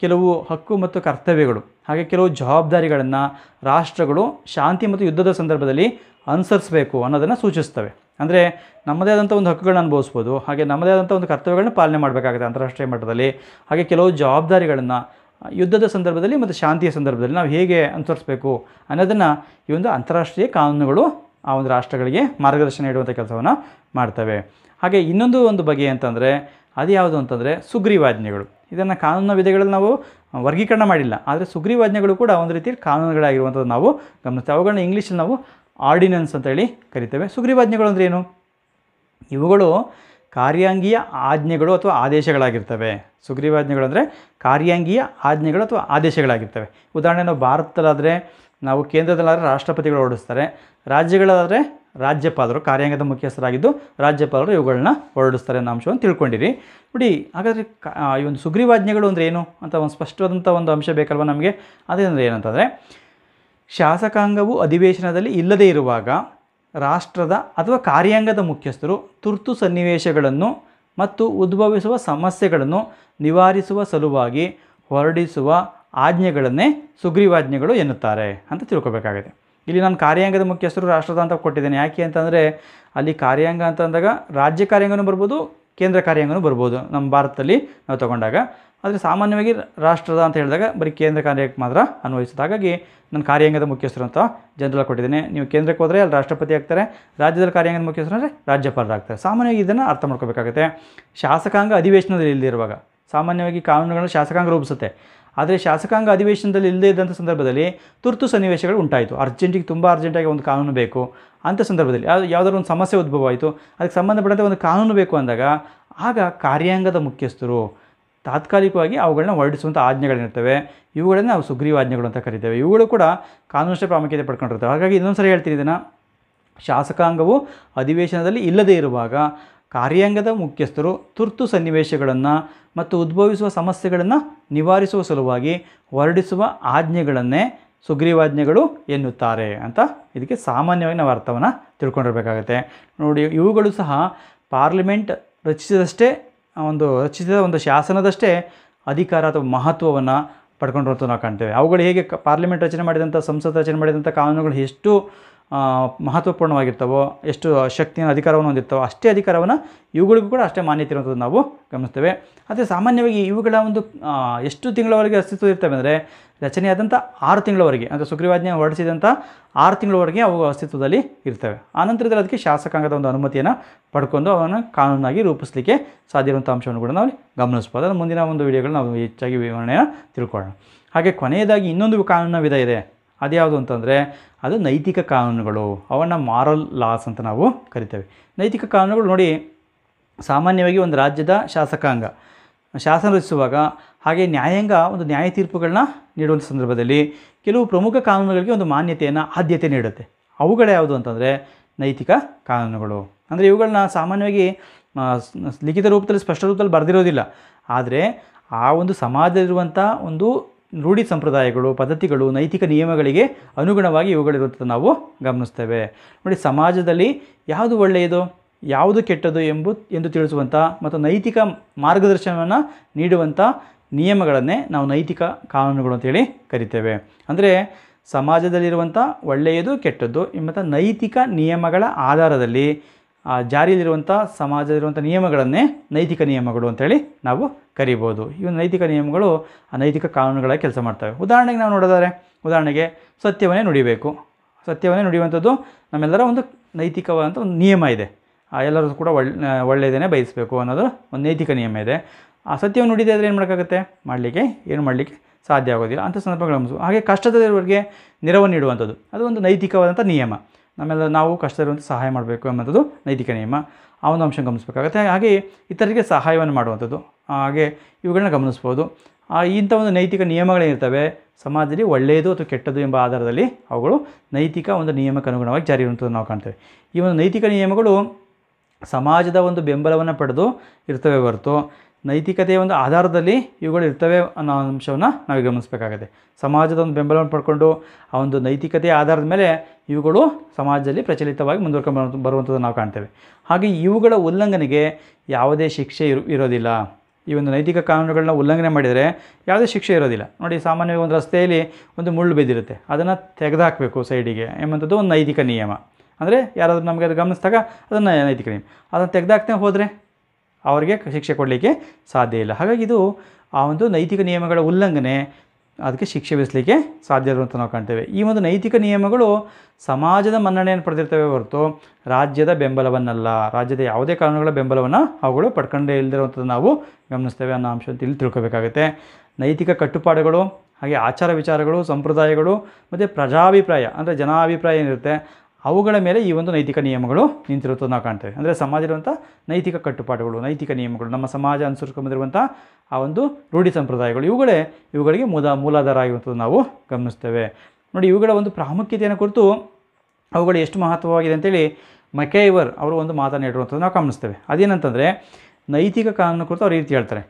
ಕೆಲವು ಹಕ್ಕು ಮತ್ತು ಕರ್ತವ್ಯಗಳು ಹಾಗೆ ಕೆಲವು ಜವಾಬ್ದಾರಿಗಳನ್ನು ರಾಷ್ಟ್ರಗಳು ಶಾಂತಿ ಮತ್ತು ಯುದ್ಧದ ಸಂದರ್ಭದಲ್ಲಿ ಅನುಸರಿಸಬೇಕು ಅನ್ನೋದನ್ನು ಸೂಚಿಸ್ತವೆ ಅಂದರೆ ನಮ್ಮದೇ ಆದಂಥ ಒಂದು ಹಕ್ಕುಗಳನ್ನ ಅನುಭವಿಸ್ಬೋದು ಹಾಗೆ ನಮ್ಮದೇ ಆದಂಥ ಒಂದು ಕರ್ತವ್ಯಗಳನ್ನ ಪಾಲನೆ ಮಾಡಬೇಕಾಗುತ್ತೆ ಅಂತಾರಾಷ್ಟ್ರೀಯ ಮಟ್ಟದಲ್ಲಿ ಹಾಗೆ ಕೆಲವು ಜವಾಬ್ದಾರಿಗಳನ್ನು ಯುದ್ಧದ ಸಂದರ್ಭದಲ್ಲಿ ಮತ್ತು ಶಾಂತಿಯ ಸಂದರ್ಭದಲ್ಲಿ ನಾವು ಹೇಗೆ ಅನುಸರಿಸಬೇಕು ಅನ್ನೋದನ್ನು ಈ ಒಂದು ಅಂತಾರಾಷ್ಟ್ರೀಯ ಕಾನೂನುಗಳು ಆ ಒಂದು ರಾಷ್ಟ್ರಗಳಿಗೆ ಮಾರ್ಗದರ್ಶನ ನೀಡುವಂಥ ಕೆಲಸವನ್ನು ಮಾಡ್ತವೆ ಹಾಗೆ ಇನ್ನೊಂದು ಒಂದು ಬಗೆ ಅಂತಂದರೆ ಅದು ಯಾವುದು ಅಂತಂದರೆ ಸುಗ್ರೀವಾಜ್ಞೆಗಳು ಇದನ್ನು ಕಾನೂನ ವಿಧಗಳಲ್ಲಿ ನಾವು ವರ್ಗೀಕರಣ ಮಾಡಿಲ್ಲ ಆದರೆ ಸುಗ್ರೀವಾಜ್ಞೆಗಳು ಕೂಡ ಒಂದು ರೀತಿಯಲ್ಲಿ ಕಾನೂನುಗಳಾಗಿರುವಂಥದ್ದು ನಾವು ಗಮನಿಸ್ತೇವೆ ಅವುಗಳನ್ನ ಇಂಗ್ಲೀಷಲ್ಲಿ ನಾವು ಆರ್ಡಿನೆನ್ಸ್ ಅಂತೇಳಿ ಕರಿತೇವೆ ಸುಗ್ರೀವಾಜ್ಞೆಗಳು ಅಂದರೆ ಏನು ಇವುಗಳು ಕಾರ್ಯಾಂಗೀಯ ಆಜ್ಞೆಗಳು ಅಥವಾ ಆದೇಶಗಳಾಗಿರ್ತವೆ ಸುಗ್ರೀವಾಜ್ಞೆಗಳು ಅಂದರೆ ಕಾರ್ಯಾಂಗೀಯ ಆಜ್ಞೆಗಳು ಅಥವಾ ಆದೇಶಗಳಾಗಿರ್ತವೆ ಉದಾಹರಣೆ ನಾವು ಭಾರತದಲ್ಲಾದರೆ ನಾವು ಕೇಂದ್ರದಲ್ಲಾದರೆ ರಾಷ್ಟ್ರಪತಿಗಳು ಹೊರಡಿಸ್ತಾರೆ ರಾಜ್ಯಗಳಾದರೆ ರಾಜ್ಯಪಾಲರು ಕಾರ್ಯಾಂಗದ ಮುಖ್ಯಸ್ಥರಾಗಿದ್ದು ರಾಜ್ಯಪಾಲರು ಇವುಗಳನ್ನ ಹೊರಡಿಸ್ತಾರೆ ಅನ್ನೋ ಅಂಶವನ್ನು ತಿಳ್ಕೊಂಡಿರಿ ನೋಡಿ ಹಾಗಾದರೆ ಈ ಒಂದು ಸುಗ್ರೀವಾಜ್ಞೆಗಳು ಅಂದರೆ ಏನು ಅಂತ ಒಂದು ಸ್ಪಷ್ಟವಾದಂಥ ಒಂದು ಅಂಶ ಬೇಕಲ್ವ ನಮಗೆ ಅದೇನಂದರೆ ಏನಂತಂದರೆ ಶಾಸಕಾಂಗವು ಅಧಿವೇಶನದಲ್ಲಿ ಇಲ್ಲದೇ ಇರುವಾಗ ರಾಷ್ಟ್ರದ ಅಥವಾ ಕಾರ್ಯಾಂಗದ ಮುಖ್ಯಸ್ಥರು ತುರ್ತು ಸನ್ನಿವೇಶಗಳನ್ನು ಮತ್ತು ಉದ್ಭವಿಸುವ ಸಮಸ್ಯೆಗಳನ್ನು ನಿವಾರಿಸುವ ಸಲುವಾಗಿ ಹೊರಡಿಸುವ ಆಜ್ಞೆಗಳನ್ನೇ ಸುಗ್ರೀವಾಜ್ಞೆಗಳು ಎನ್ನುತ್ತಾರೆ ಅಂತ ತಿಳ್ಕೊಬೇಕಾಗಿದೆ ಇಲ್ಲಿ ನಾನು ಕಾರ್ಯಾಂಗದ ಮುಖ್ಯಸ್ಥರು ರಾಷ್ಟ್ರದ ಅಂತ ಕೊಟ್ಟಿದ್ದೇನೆ ಯಾಕೆ ಅಂತಂದರೆ ಅಲ್ಲಿ ಕಾರ್ಯಾಂಗ ಅಂತ ಅಂದಾಗ ರಾಜ್ಯ ಕಾರ್ಯಾಂಗನೂ ಬರ್ಬೋದು ಕೇಂದ್ರ ಕಾರ್ಯಾಂಗನೂ ಬರ್ಬೋದು ನಮ್ಮ ಭಾರತದಲ್ಲಿ ನಾವು ತಗೊಂಡಾಗ ಆದರೆ ಸಾಮಾನ್ಯವಾಗಿ ರಾಷ್ಟ್ರದ ಅಂತ ಹೇಳಿದಾಗ ಬರೀ ಕೇಂದ್ರ ಕಾರ್ಯಕ್ಕೆ ಮಾತ್ರ ಅನ್ವಯಿಸುತ್ತೆ ಹಾಗಾಗಿ ನಾನು ಕಾರ್ಯಾಂಗದ ಮುಖ್ಯಸ್ಥರು ಅಂತ ಜನರಲ್ ಕೊಟ್ಟಿದ್ದೇನೆ ನೀವು ಕೇಂದ್ರಕ್ಕೆ ಹೋದರೆ ಅಲ್ಲಿ ರಾಷ್ಟ್ರಪತಿ ಆಗ್ತಾರೆ ರಾಜ್ಯದಲ್ಲಿ ಕಾರ್ಯಾಂಗದ ಮುಖ್ಯಸ್ಥರು ಅಂದರೆ ರಾಜ್ಯಪಾಲರಾಗ್ತಾರೆ ಸಾಮಾನ್ಯವಾಗಿ ಇದನ್ನು ಅರ್ಥ ಮಾಡ್ಕೋಬೇಕಾಗುತ್ತೆ ಶಾಸಕಾಂಗ ಅಧಿವೇಶನದಲ್ಲಿ ಇಲ್ಲದಿರುವಾಗ ಸಾಮಾನ್ಯವಾಗಿ ಕಾನೂನುಗಳನ್ನು ಶಾಸಕಾಂಗ ರೂಪಿಸುತ್ತೆ ಆದರೆ ಶಾಸಕಾಂಗ ಅಧಿವೇಶನದಲ್ಲಿ ಇಲ್ಲದೇ ಇದ್ದಂಥ ಸಂದರ್ಭದಲ್ಲಿ ತುರ್ತು ಸನ್ನಿವೇಶಗಳು ಉಂಟಾಯಿತು ಅರ್ಜೆಂಟಿಗೆ ತುಂಬ ಅರ್ಜೆಂಟಾಗಿ ಒಂದು ಕಾನೂನು ಬೇಕು ಅಂಥ ಸಂದರ್ಭದಲ್ಲಿ ಯಾವುದಾದ್ರು ಒಂದು ಸಮಸ್ಯೆ ಉದ್ಭವ ಆಯಿತು ಅದಕ್ಕೆ ಸಂಬಂಧಪಟ್ಟಂತೆ ಒಂದು ಕಾನೂನು ಬೇಕು ಅಂದಾಗ ಆಗ ಕಾರ್ಯಾಂಗದ ಮುಖ್ಯಸ್ಥರು ತಾತ್ಕಾಲಿಕವಾಗಿ ಅವುಗಳನ್ನ ಹೊರಡಿಸುವಂಥ ಆಜ್ಞೆಗಳಿರ್ತವೆ ಇವುಗಳನ್ನು ನಾವು ಸುಗ್ರೀವಾಜ್ಞೆಗಳು ಅಂತ ಕರಿತೇವೆ ಇವುಗಳು ಕೂಡ ಕಾನೂನಷ್ಟೇ ಪ್ರಾಮುಖ್ಯತೆ ಪಡ್ಕೊಂಡಿರ್ತವೆ ಹಾಗಾಗಿ ಇನ್ನೊಂದು ಸರಿ ಹೇಳ್ತೀನಿ ಇದನ್ನು ಶಾಸಕಾಂಗವು ಅಧಿವೇಶನದಲ್ಲಿ ಇಲ್ಲದೇ ಇರುವಾಗ ಕಾರ್ಯಾಂಗದ ಮುಖ್ಯಸ್ಥರು ತುರ್ತು ಸನ್ನಿವೇಶಗಳನ್ನು ಮತ್ತು ಉದ್ಭವಿಸುವ ಸಮಸ್ಯೆಗಳನ್ನು ನಿವಾರಿಸುವ ಸಲುವಾಗಿ ಹೊರಡಿಸುವ ಆಜ್ಞೆಗಳನ್ನೇ ಸುಗ್ರೀವಾಜ್ಞೆಗಳು ಎನ್ನುತ್ತಾರೆ ಅಂತ ಇದಕ್ಕೆ ಸಾಮಾನ್ಯವಾಗಿ ನಾವು ಅರ್ಥವನ್ನು ತಿಳ್ಕೊಂಡಿರಬೇಕಾಗುತ್ತೆ ನೋಡಿ ಇವುಗಳು ಸಹ ಪಾರ್ಲಿಮೆಂಟ್ ರಚಿಸಿದಷ್ಟೇ ಒಂದು ರಚಿಸಿದ ಒಂದು ಶಾಸನದಷ್ಟೇ ಅಧಿಕಾರ ಅಥವಾ ಮಹತ್ವವನ್ನು ಪಡ್ಕೊಂಡಿರೋದು ನಾವು ಕಾಣ್ತೇವೆ ಅವುಗಳು ಹೇಗೆ ಪಾರ್ಲಿಮೆಂಟ್ ರಚನೆ ಮಾಡಿದಂಥ ಸಂಸತ್ ರಚನೆ ಮಾಡಿದಂಥ ಕಾನೂನುಗಳು ಎಷ್ಟು ಮಹತ್ವಪೂರ್ಣವಾಗಿರ್ತವೋ ಎಷ್ಟು ಶಕ್ತಿಯನ್ನು ಅಧಿಕಾರವನ್ನು ಹೊಂದಿರ್ತವೋ ಅಷ್ಟೇ ಅಧಿಕಾರವನ್ನು ಇವುಗಳಿಗೂ ಕೂಡ ಅಷ್ಟೇ ಮಾನ್ಯತೆ ಇರುವಂಥದ್ದು ನಾವು ಗಮನಿಸ್ತೇವೆ ಆದರೆ ಸಾಮಾನ್ಯವಾಗಿ ಇವುಗಳ ಒಂದು ಎಷ್ಟು ತಿಂಗಳವರೆಗೆ ಅಸ್ತಿತ್ವ ಇರ್ತವೆ ಅಂದರೆ ರಚನೆಯಾದಂಥ ಆರು ತಿಂಗಳವರೆಗೆ ಅಂದರೆ ಸುಗ್ರೀವಾಜ್ಞೆ ಹೊರಡಿಸಿದಂಥ ಆರು ತಿಂಗಳವರೆಗೆ ಅವು ಅಸ್ತಿತ್ವದಲ್ಲಿ ಇರ್ತವೆ ಆನಂತರದಲ್ಲಿ ಅದಕ್ಕೆ ಶಾಸಕಾಂಗದ ಒಂದು ಅನುಮತಿಯನ್ನು ಪಡ್ಕೊಂಡು ಅವನ್ನು ಕಾನೂನಾಗಿ ರೂಪಿಸಲಿಕ್ಕೆ ಸಾಧ್ಯವಂಥ ಅಂಶವನ್ನು ಕೂಡ ನಾವು ಗಮನಿಸ್ಬೋದು ಅದರ ಮುಂದಿನ ಒಂದು ವಿಡಿಯೋಗಳು ನಾವು ಹೆಚ್ಚಾಗಿ ವಿವರಣೆಯನ್ನು ತಿಳ್ಕೊಳ್ಳೋಣ ಹಾಗೆ ಕೊನೆಯದಾಗಿ ಇನ್ನೊಂದು ಕಾನೂನು ವಿಧ ಇದೆ ಅದ್ಯಾವುದು ಅಂತಂದರೆ ಅದು ನೈತಿಕ ಕಾನೂನುಗಳು ಅವನ್ನು ಮಾರಲ್ ಲಾಸ್ ಅಂತ ನಾವು ಕರಿತೇವೆ ನೈತಿಕ ಕಾನೂನುಗಳು ನೋಡಿ ಸಾಮಾನ್ಯವಾಗಿ ಒಂದು ರಾಜ್ಯದ ಶಾಸಕಾಂಗ ಶಾಸನ ರಚಿಸುವಾಗ ಹಾಗೆ ನ್ಯಾಯಾಂಗ ಒಂದು ನ್ಯಾಯ ತೀರ್ಪುಗಳನ್ನ ನೀಡುವಂಥ ಸಂದರ್ಭದಲ್ಲಿ ಕೆಲವು ಪ್ರಮುಖ ಕಾನೂನುಗಳಿಗೆ ಒಂದು ಮಾನ್ಯತೆಯನ್ನು ಆದ್ಯತೆ ನೀಡುತ್ತೆ ಅವುಗಳ್ಯಾವುದು ಯಾವುದು ಅಂತಂದರೆ ನೈತಿಕ ಕಾನೂನುಗಳು ಅಂದರೆ ಇವುಗಳನ್ನ ಸಾಮಾನ್ಯವಾಗಿ ಲಿಖಿತ ರೂಪದಲ್ಲಿ ಸ್ಪಷ್ಟ ರೂಪದಲ್ಲಿ ಬರೆದಿರೋದಿಲ್ಲ ಆದರೆ ಆ ಒಂದು ಸಮಾಜದಲ್ಲಿರುವಂಥ ಒಂದು ರೂಢಿ ಸಂಪ್ರದಾಯಗಳು ಪದ್ಧತಿಗಳು ನೈತಿಕ ನಿಯಮಗಳಿಗೆ ಅನುಗುಣವಾಗಿ ಇವುಗಳಿರುತ್ತದೆ ನಾವು ಗಮನಿಸ್ತೇವೆ ನೋಡಿ ಸಮಾಜದಲ್ಲಿ ಯಾವುದು ಒಳ್ಳೆಯದು ಯಾವುದು ಕೆಟ್ಟದು ಎಂಬು ಎಂದು ತಿಳಿಸುವಂಥ ಮತ್ತು ನೈತಿಕ ಮಾರ್ಗದರ್ಶನವನ್ನು ನೀಡುವಂಥ ನಿಯಮಗಳನ್ನೇ ನಾವು ನೈತಿಕ ಕಾನೂನುಗಳು ಅಂತೇಳಿ ಕರಿತೇವೆ ಅಂದರೆ ಸಮಾಜದಲ್ಲಿರುವಂಥ ಒಳ್ಳೆಯದು ಕೆಟ್ಟದ್ದು ಮತ್ತು ನೈತಿಕ ನಿಯಮಗಳ ಆಧಾರದಲ್ಲಿ ಜಾರಿಯಲ್ಲಿರುವಂಥ ಸಮಾಜದಲ್ಲಿರುವಂಥ ನಿಯಮಗಳನ್ನೇ ನೈತಿಕ ನಿಯಮಗಳು ಅಂತೇಳಿ ನಾವು ಕರಿಬೋದು ಒಂದು ನೈತಿಕ ನಿಯಮಗಳು ನೈತಿಕ ಕಾನೂನುಗಳಾಗಿ ಕೆಲಸ ಮಾಡ್ತವೆ ಉದಾಹರಣೆಗೆ ನಾವು ನೋಡೋದಾದರೆ ಉದಾಹರಣೆಗೆ ಸತ್ಯವನ್ನೇ ನುಡಿಬೇಕು ಸತ್ಯವನ್ನೇ ನುಡಿಯುವಂಥದ್ದು ನಮ್ಮೆಲ್ಲರ ಒಂದು ನೈತಿಕವಾದಂಥ ಒಂದು ನಿಯಮ ಇದೆ ಎಲ್ಲರೂ ಕೂಡ ಒಳ್ಳೆ ಒಳ್ಳೆಯದೇ ಬಯಸಬೇಕು ಅನ್ನೋದು ಒಂದು ನೈತಿಕ ನಿಯಮ ಇದೆ ಆ ಸತ್ಯವನ್ನು ನುಡಿದೆ ಆದರೆ ಏನು ಮಾಡೋಕ್ಕಾಗುತ್ತೆ ಮಾಡಲಿಕ್ಕೆ ಏನು ಮಾಡಲಿಕ್ಕೆ ಸಾಧ್ಯ ಆಗೋದಿಲ್ಲ ಅಂಥ ಸಂದರ್ಭಗಳು ಹಾಗೆ ಕಷ್ಟದವರಿಗೆ ನೆರವು ನೀಡುವಂಥದ್ದು ಅದು ಒಂದು ನೈತಿಕವಾದಂಥ ನಿಯಮ ಆಮೇಲೆ ನಾವು ಇರುವಂಥ ಸಹಾಯ ಮಾಡಬೇಕು ಎಂಬಂಥದ್ದು ನೈತಿಕ ನಿಯಮ ಆ ಒಂದು ಅಂಶ ಗಮನಿಸಬೇಕಾಗುತ್ತೆ ಹಾಗೆ ಇತರರಿಗೆ ಸಹಾಯವನ್ನು ಮಾಡುವಂಥದ್ದು ಹಾಗೆ ಇವುಗಳನ್ನ ಗಮನಿಸ್ಬೋದು ಇಂಥ ಒಂದು ನೈತಿಕ ನಿಯಮಗಳೇನಿರ್ತವೆ ಸಮಾಜದಲ್ಲಿ ಒಳ್ಳೆಯದು ಅಥವಾ ಕೆಟ್ಟದ್ದು ಎಂಬ ಆಧಾರದಲ್ಲಿ ಅವುಗಳು ನೈತಿಕ ಒಂದು ನಿಯಮಕ್ಕೆ ಅನುಗುಣವಾಗಿ ಜಾರಿ ಇರುವಂಥದ್ದು ನಾವು ಕಾಣ್ತೇವೆ ಈ ಒಂದು ನೈತಿಕ ನಿಯಮಗಳು ಸಮಾಜದ ಒಂದು ಬೆಂಬಲವನ್ನು ಪಡೆದು ಇರ್ತವೆ ಹೊರತು ನೈತಿಕತೆಯ ಒಂದು ಆಧಾರದಲ್ಲಿ ಇವುಗಳು ಇರ್ತವೆ ಅನ್ನೋ ಅಂಶವನ್ನು ನಾವು ಗಮನಿಸಬೇಕಾಗುತ್ತೆ ಸಮಾಜದ ಒಂದು ಬೆಂಬಲವನ್ನು ಪಡ್ಕೊಂಡು ಆ ಒಂದು ನೈತಿಕತೆಯ ಆಧಾರದ ಮೇಲೆ ಇವುಗಳು ಸಮಾಜದಲ್ಲಿ ಪ್ರಚಲಿತವಾಗಿ ಮುಂದುವರ್ಕೊಂಡು ಬರುವಂಥದ್ದು ನಾವು ಕಾಣ್ತೇವೆ ಹಾಗೆ ಇವುಗಳ ಉಲ್ಲಂಘನೆಗೆ ಯಾವುದೇ ಶಿಕ್ಷೆ ಇರು ಇರೋದಿಲ್ಲ ಈ ಒಂದು ನೈತಿಕ ಕಾನೂನುಗಳನ್ನ ಉಲ್ಲಂಘನೆ ಮಾಡಿದರೆ ಯಾವುದೇ ಶಿಕ್ಷೆ ಇರೋದಿಲ್ಲ ನೋಡಿ ಸಾಮಾನ್ಯವಾಗಿ ಒಂದು ರಸ್ತೆಯಲ್ಲಿ ಒಂದು ಮುಳ್ಳು ಬಿದ್ದಿರುತ್ತೆ ಅದನ್ನು ತೆಗೆದುಹಾಕಬೇಕು ಸೈಡಿಗೆ ಎಂಬಂಥದ್ದು ಒಂದು ನೈತಿಕ ನಿಯಮ ಅಂದರೆ ಯಾರಾದರೂ ನಮಗೆ ಅದು ಗಮನಿಸಿದಾಗ ಅದನ್ನು ನೈತಿಕ ನಿಯಮ ಅದನ್ನು ತೆಗೆದಾಕ್ತೇ ಹೋದರೆ ಅವರಿಗೆ ಶಿಕ್ಷೆ ಕೊಡಲಿಕ್ಕೆ ಸಾಧ್ಯ ಇಲ್ಲ ಹಾಗಾಗಿ ಇದು ಆ ಒಂದು ನೈತಿಕ ನಿಯಮಗಳ ಉಲ್ಲಂಘನೆ ಅದಕ್ಕೆ ಶಿಕ್ಷೆ ವಿಧಿಸಲಿಕ್ಕೆ ಸಾಧ್ಯ ಅಂತ ನಾವು ಕಾಣ್ತೇವೆ ಈ ಒಂದು ನೈತಿಕ ನಿಯಮಗಳು ಸಮಾಜದ ಮನ್ನಣೆಯನ್ನು ಪಡೆದಿರ್ತವೆ ಹೊರತು ರಾಜ್ಯದ ಬೆಂಬಲವನ್ನಲ್ಲ ರಾಜ್ಯದ ಯಾವುದೇ ಕಾನೂನುಗಳ ಬೆಂಬಲವನ್ನು ಅವುಗಳು ಪಡ್ಕೊಂಡೇ ಇಲ್ಲದಿರುವಂಥದ್ದು ನಾವು ಗಮನಿಸ್ತೇವೆ ಅನ್ನೋ ಅಂಶ ಇಲ್ಲಿ ತಿಳ್ಕೊಬೇಕಾಗುತ್ತೆ ನೈತಿಕ ಕಟ್ಟುಪಾಡುಗಳು ಹಾಗೆ ಆಚಾರ ವಿಚಾರಗಳು ಸಂಪ್ರದಾಯಗಳು ಮತ್ತು ಪ್ರಜಾಭಿಪ್ರಾಯ ಅಂದರೆ ಜನಾಭಿಪ್ರಾಯ ಏನಿರುತ್ತೆ ಅವುಗಳ ಮೇಲೆ ಈ ಒಂದು ನೈತಿಕ ನಿಯಮಗಳು ನಿಂತಿರುತ್ತದೆ ನಾವು ಕಾಣ್ತೇವೆ ಅಂದರೆ ಸಮಾಜದಲ್ಲಿರುವಂಥ ನೈತಿಕ ಕಟ್ಟುಪಾಡುಗಳು ನೈತಿಕ ನಿಯಮಗಳು ನಮ್ಮ ಸಮಾಜ ಅನುಸರಿಸ್ಕೊಂಡಿರುವಂಥ ಆ ಒಂದು ರೂಢಿ ಸಂಪ್ರದಾಯಗಳು ಇವುಗಳೇ ಇವುಗಳಿಗೆ ಮೂಲ ಮೂಲಾಧಾರ ಆಗಿರುವಂಥದ್ದು ನಾವು ಗಮನಿಸ್ತೇವೆ ನೋಡಿ ಇವುಗಳ ಒಂದು ಪ್ರಾಮುಖ್ಯತೆಯನ್ನು ಕುರಿತು ಅವುಗಳು ಎಷ್ಟು ಮಹತ್ವವಾಗಿದೆ ಅಂತೇಳಿ ಮಕೇವರ್ ಅವರು ಒಂದು ಮಾತನ್ನು ಹೇಳಿರುವಂಥದ್ದು ನಾವು ಗಮನಿಸ್ತೇವೆ ಅದೇನಂತಂದರೆ ನೈತಿಕ ಕಾನೂನು ಕುರಿತು ಅವ್ರು ರೀತಿ ಹೇಳ್ತಾರೆ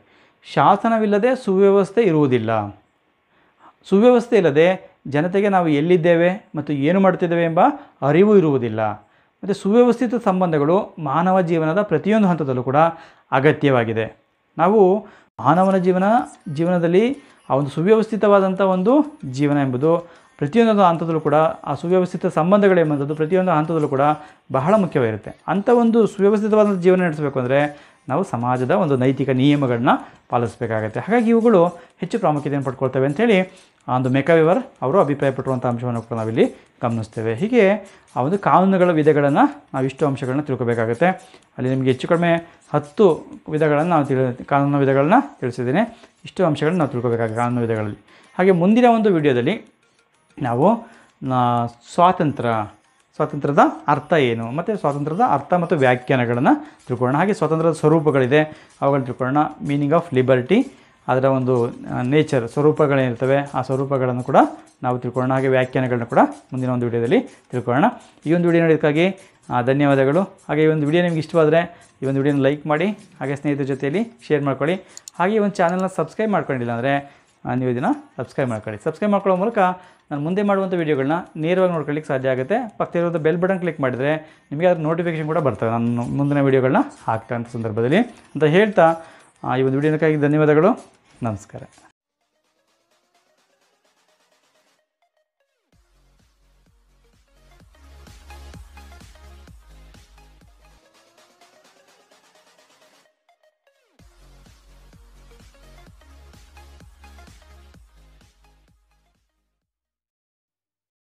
ಶಾಸನವಿಲ್ಲದೆ ಸುವ್ಯವಸ್ಥೆ ಇರುವುದಿಲ್ಲ ಸುವ್ಯವಸ್ಥೆ ಇಲ್ಲದೆ ಜನತೆಗೆ ನಾವು ಎಲ್ಲಿದ್ದೇವೆ ಮತ್ತು ಏನು ಮಾಡ್ತಿದ್ದೇವೆ ಎಂಬ ಅರಿವು ಇರುವುದಿಲ್ಲ ಮತ್ತು ಸುವ್ಯವಸ್ಥಿತ ಸಂಬಂಧಗಳು ಮಾನವ ಜೀವನದ ಪ್ರತಿಯೊಂದು ಹಂತದಲ್ಲೂ ಕೂಡ ಅಗತ್ಯವಾಗಿದೆ ನಾವು ಮಾನವನ ಜೀವನ ಜೀವನದಲ್ಲಿ ಆ ಒಂದು ಸುವ್ಯವಸ್ಥಿತವಾದಂಥ ಒಂದು ಜೀವನ ಎಂಬುದು ಪ್ರತಿಯೊಂದೊಂದು ಹಂತದಲ್ಲೂ ಕೂಡ ಆ ಸುವ್ಯವಸ್ಥಿತ ಸಂಬಂಧಗಳೆಂಬಂಥದ್ದು ಪ್ರತಿಯೊಂದು ಹಂತದಲ್ಲೂ ಕೂಡ ಬಹಳ ಮುಖ್ಯವಾಗಿರುತ್ತೆ ಅಂಥ ಒಂದು ಸುವ್ಯವಸ್ಥಿತವಾದಂಥ ಜೀವನ ನಡೆಸಬೇಕು ಅಂದರೆ ನಾವು ಸಮಾಜದ ಒಂದು ನೈತಿಕ ನಿಯಮಗಳನ್ನ ಪಾಲಿಸಬೇಕಾಗತ್ತೆ ಹಾಗಾಗಿ ಇವುಗಳು ಹೆಚ್ಚು ಪ್ರಾಮುಖ್ಯತೆಯನ್ನು ಪಡ್ಕೊಳ್ತವೆ ಅಂಥೇಳಿ ಆ ಒಂದು ಮೆಕಾವಿವರ್ ಅವರು ಅಭಿಪ್ರಾಯಪಟ್ಟಿರುವಂಥ ಅಂಶವನ್ನು ಕೂಡ ನಾವಿಲ್ಲಿ ಗಮನಿಸ್ತೇವೆ ಹೀಗೆ ಆ ಒಂದು ಕಾನೂನುಗಳ ವಿಧಗಳನ್ನು ನಾವು ಇಷ್ಟು ಅಂಶಗಳನ್ನ ತಿಳ್ಕೊಬೇಕಾಗುತ್ತೆ ಅಲ್ಲಿ ನಿಮಗೆ ಹೆಚ್ಚು ಕಡಿಮೆ ಹತ್ತು ವಿಧಗಳನ್ನು ನಾವು ತಿಳಿ ಕಾನೂನು ವಿಧಗಳನ್ನ ತಿಳಿಸಿದ್ದೇನೆ ಇಷ್ಟು ಅಂಶಗಳನ್ನ ನಾವು ತಿಳ್ಕೋಬೇಕಾಗುತ್ತೆ ಕಾನೂನು ವಿಧಗಳಲ್ಲಿ ಹಾಗೆ ಮುಂದಿನ ಒಂದು ವಿಡಿಯೋದಲ್ಲಿ ನಾವು ಸ್ವಾತಂತ್ರ್ಯ ಸ್ವಾತಂತ್ರ್ಯದ ಅರ್ಥ ಏನು ಮತ್ತು ಸ್ವಾತಂತ್ರ್ಯದ ಅರ್ಥ ಮತ್ತು ವ್ಯಾಖ್ಯಾನಗಳನ್ನು ತಿಳ್ಕೊಳ್ಳೋಣ ಹಾಗೆ ಸ್ವಾತಂತ್ರ್ಯದ ಸ್ವರೂಪಗಳಿದೆ ಅವುಗಳನ್ನು ತಿಳ್ಕೊಳ್ಳೋಣ ಮೀನಿಂಗ್ ಆಫ್ ಲಿಬರ್ಟಿ ಅದರ ಒಂದು ನೇಚರ್ ಸ್ವರೂಪಗಳೇನಿರ್ತವೆ ಆ ಸ್ವರೂಪಗಳನ್ನು ಕೂಡ ನಾವು ತಿಳ್ಕೊಳ್ಳೋಣ ಹಾಗೆ ವ್ಯಾಖ್ಯಾನಗಳನ್ನು ಕೂಡ ಮುಂದಿನ ಒಂದು ವಿಡಿಯೋದಲ್ಲಿ ತಿಳ್ಕೊಳ್ಳೋಣ ಈ ಒಂದು ವಿಡಿಯೋ ನೋಡೋದಕ್ಕಾಗಿ ಧನ್ಯವಾದಗಳು ಹಾಗೆ ಈ ಒಂದು ವಿಡಿಯೋ ನಿಮ್ಗೆ ಇಷ್ಟವಾದರೆ ಈ ಒಂದು ವಿಡಿಯೋನ ಲೈಕ್ ಮಾಡಿ ಹಾಗೆ ಸ್ನೇಹಿತರ ಜೊತೆಯಲ್ಲಿ ಶೇರ್ ಮಾಡ್ಕೊಳ್ಳಿ ಹಾಗೆ ಒಂದು ಚಾನಲ್ನ ಸಬ್ಸ್ಕ್ರೈಬ್ ಮಾಡ್ಕೊಂಡಿಲ್ಲ ಅಂದರೆ ನೀವು ಇದನ್ನು ಸಬ್ಸ್ಕ್ರೈಬ್ ಮಾಡ್ಕೊಳ್ಳಿ ಸಬ್ಸ್ಕ್ರೈಬ್ ಮಾಡ್ಕೊಳ್ಳೋ ಮೂಲಕ ನಾನು ಮುಂದೆ ಮಾಡುವಂಥ ವೀಡಿಯೋಗಳನ್ನ ನೇರವಾಗಿ ನೋಡ್ಕೊಳ್ಳಿಕ್ಕೆ ಸಾಧ್ಯ ಆಗುತ್ತೆ ಇರೋದು ಬೆಲ್ ಬಟನ್ ಕ್ಲಿಕ್ ಮಾಡಿದರೆ ನಿಮಗೆ ಅದರ ನೋಟಿಫಿಕೇಷನ್ ಕೂಡ ಬರ್ತದೆ ನಾನು ಮುಂದಿನ ವೀಡಿಯೋಗಳನ್ನ ಹಾಕ್ತಾ ಸಂದರ್ಭದಲ್ಲಿ ಅಂತ ಹೇಳ್ತಾ ಈ ಒಂದು ವಿಡಿಯೋನಕ್ಕಾಗಿ ಧನ್ಯವಾದಗಳು ನಮಸ್ಕಾರ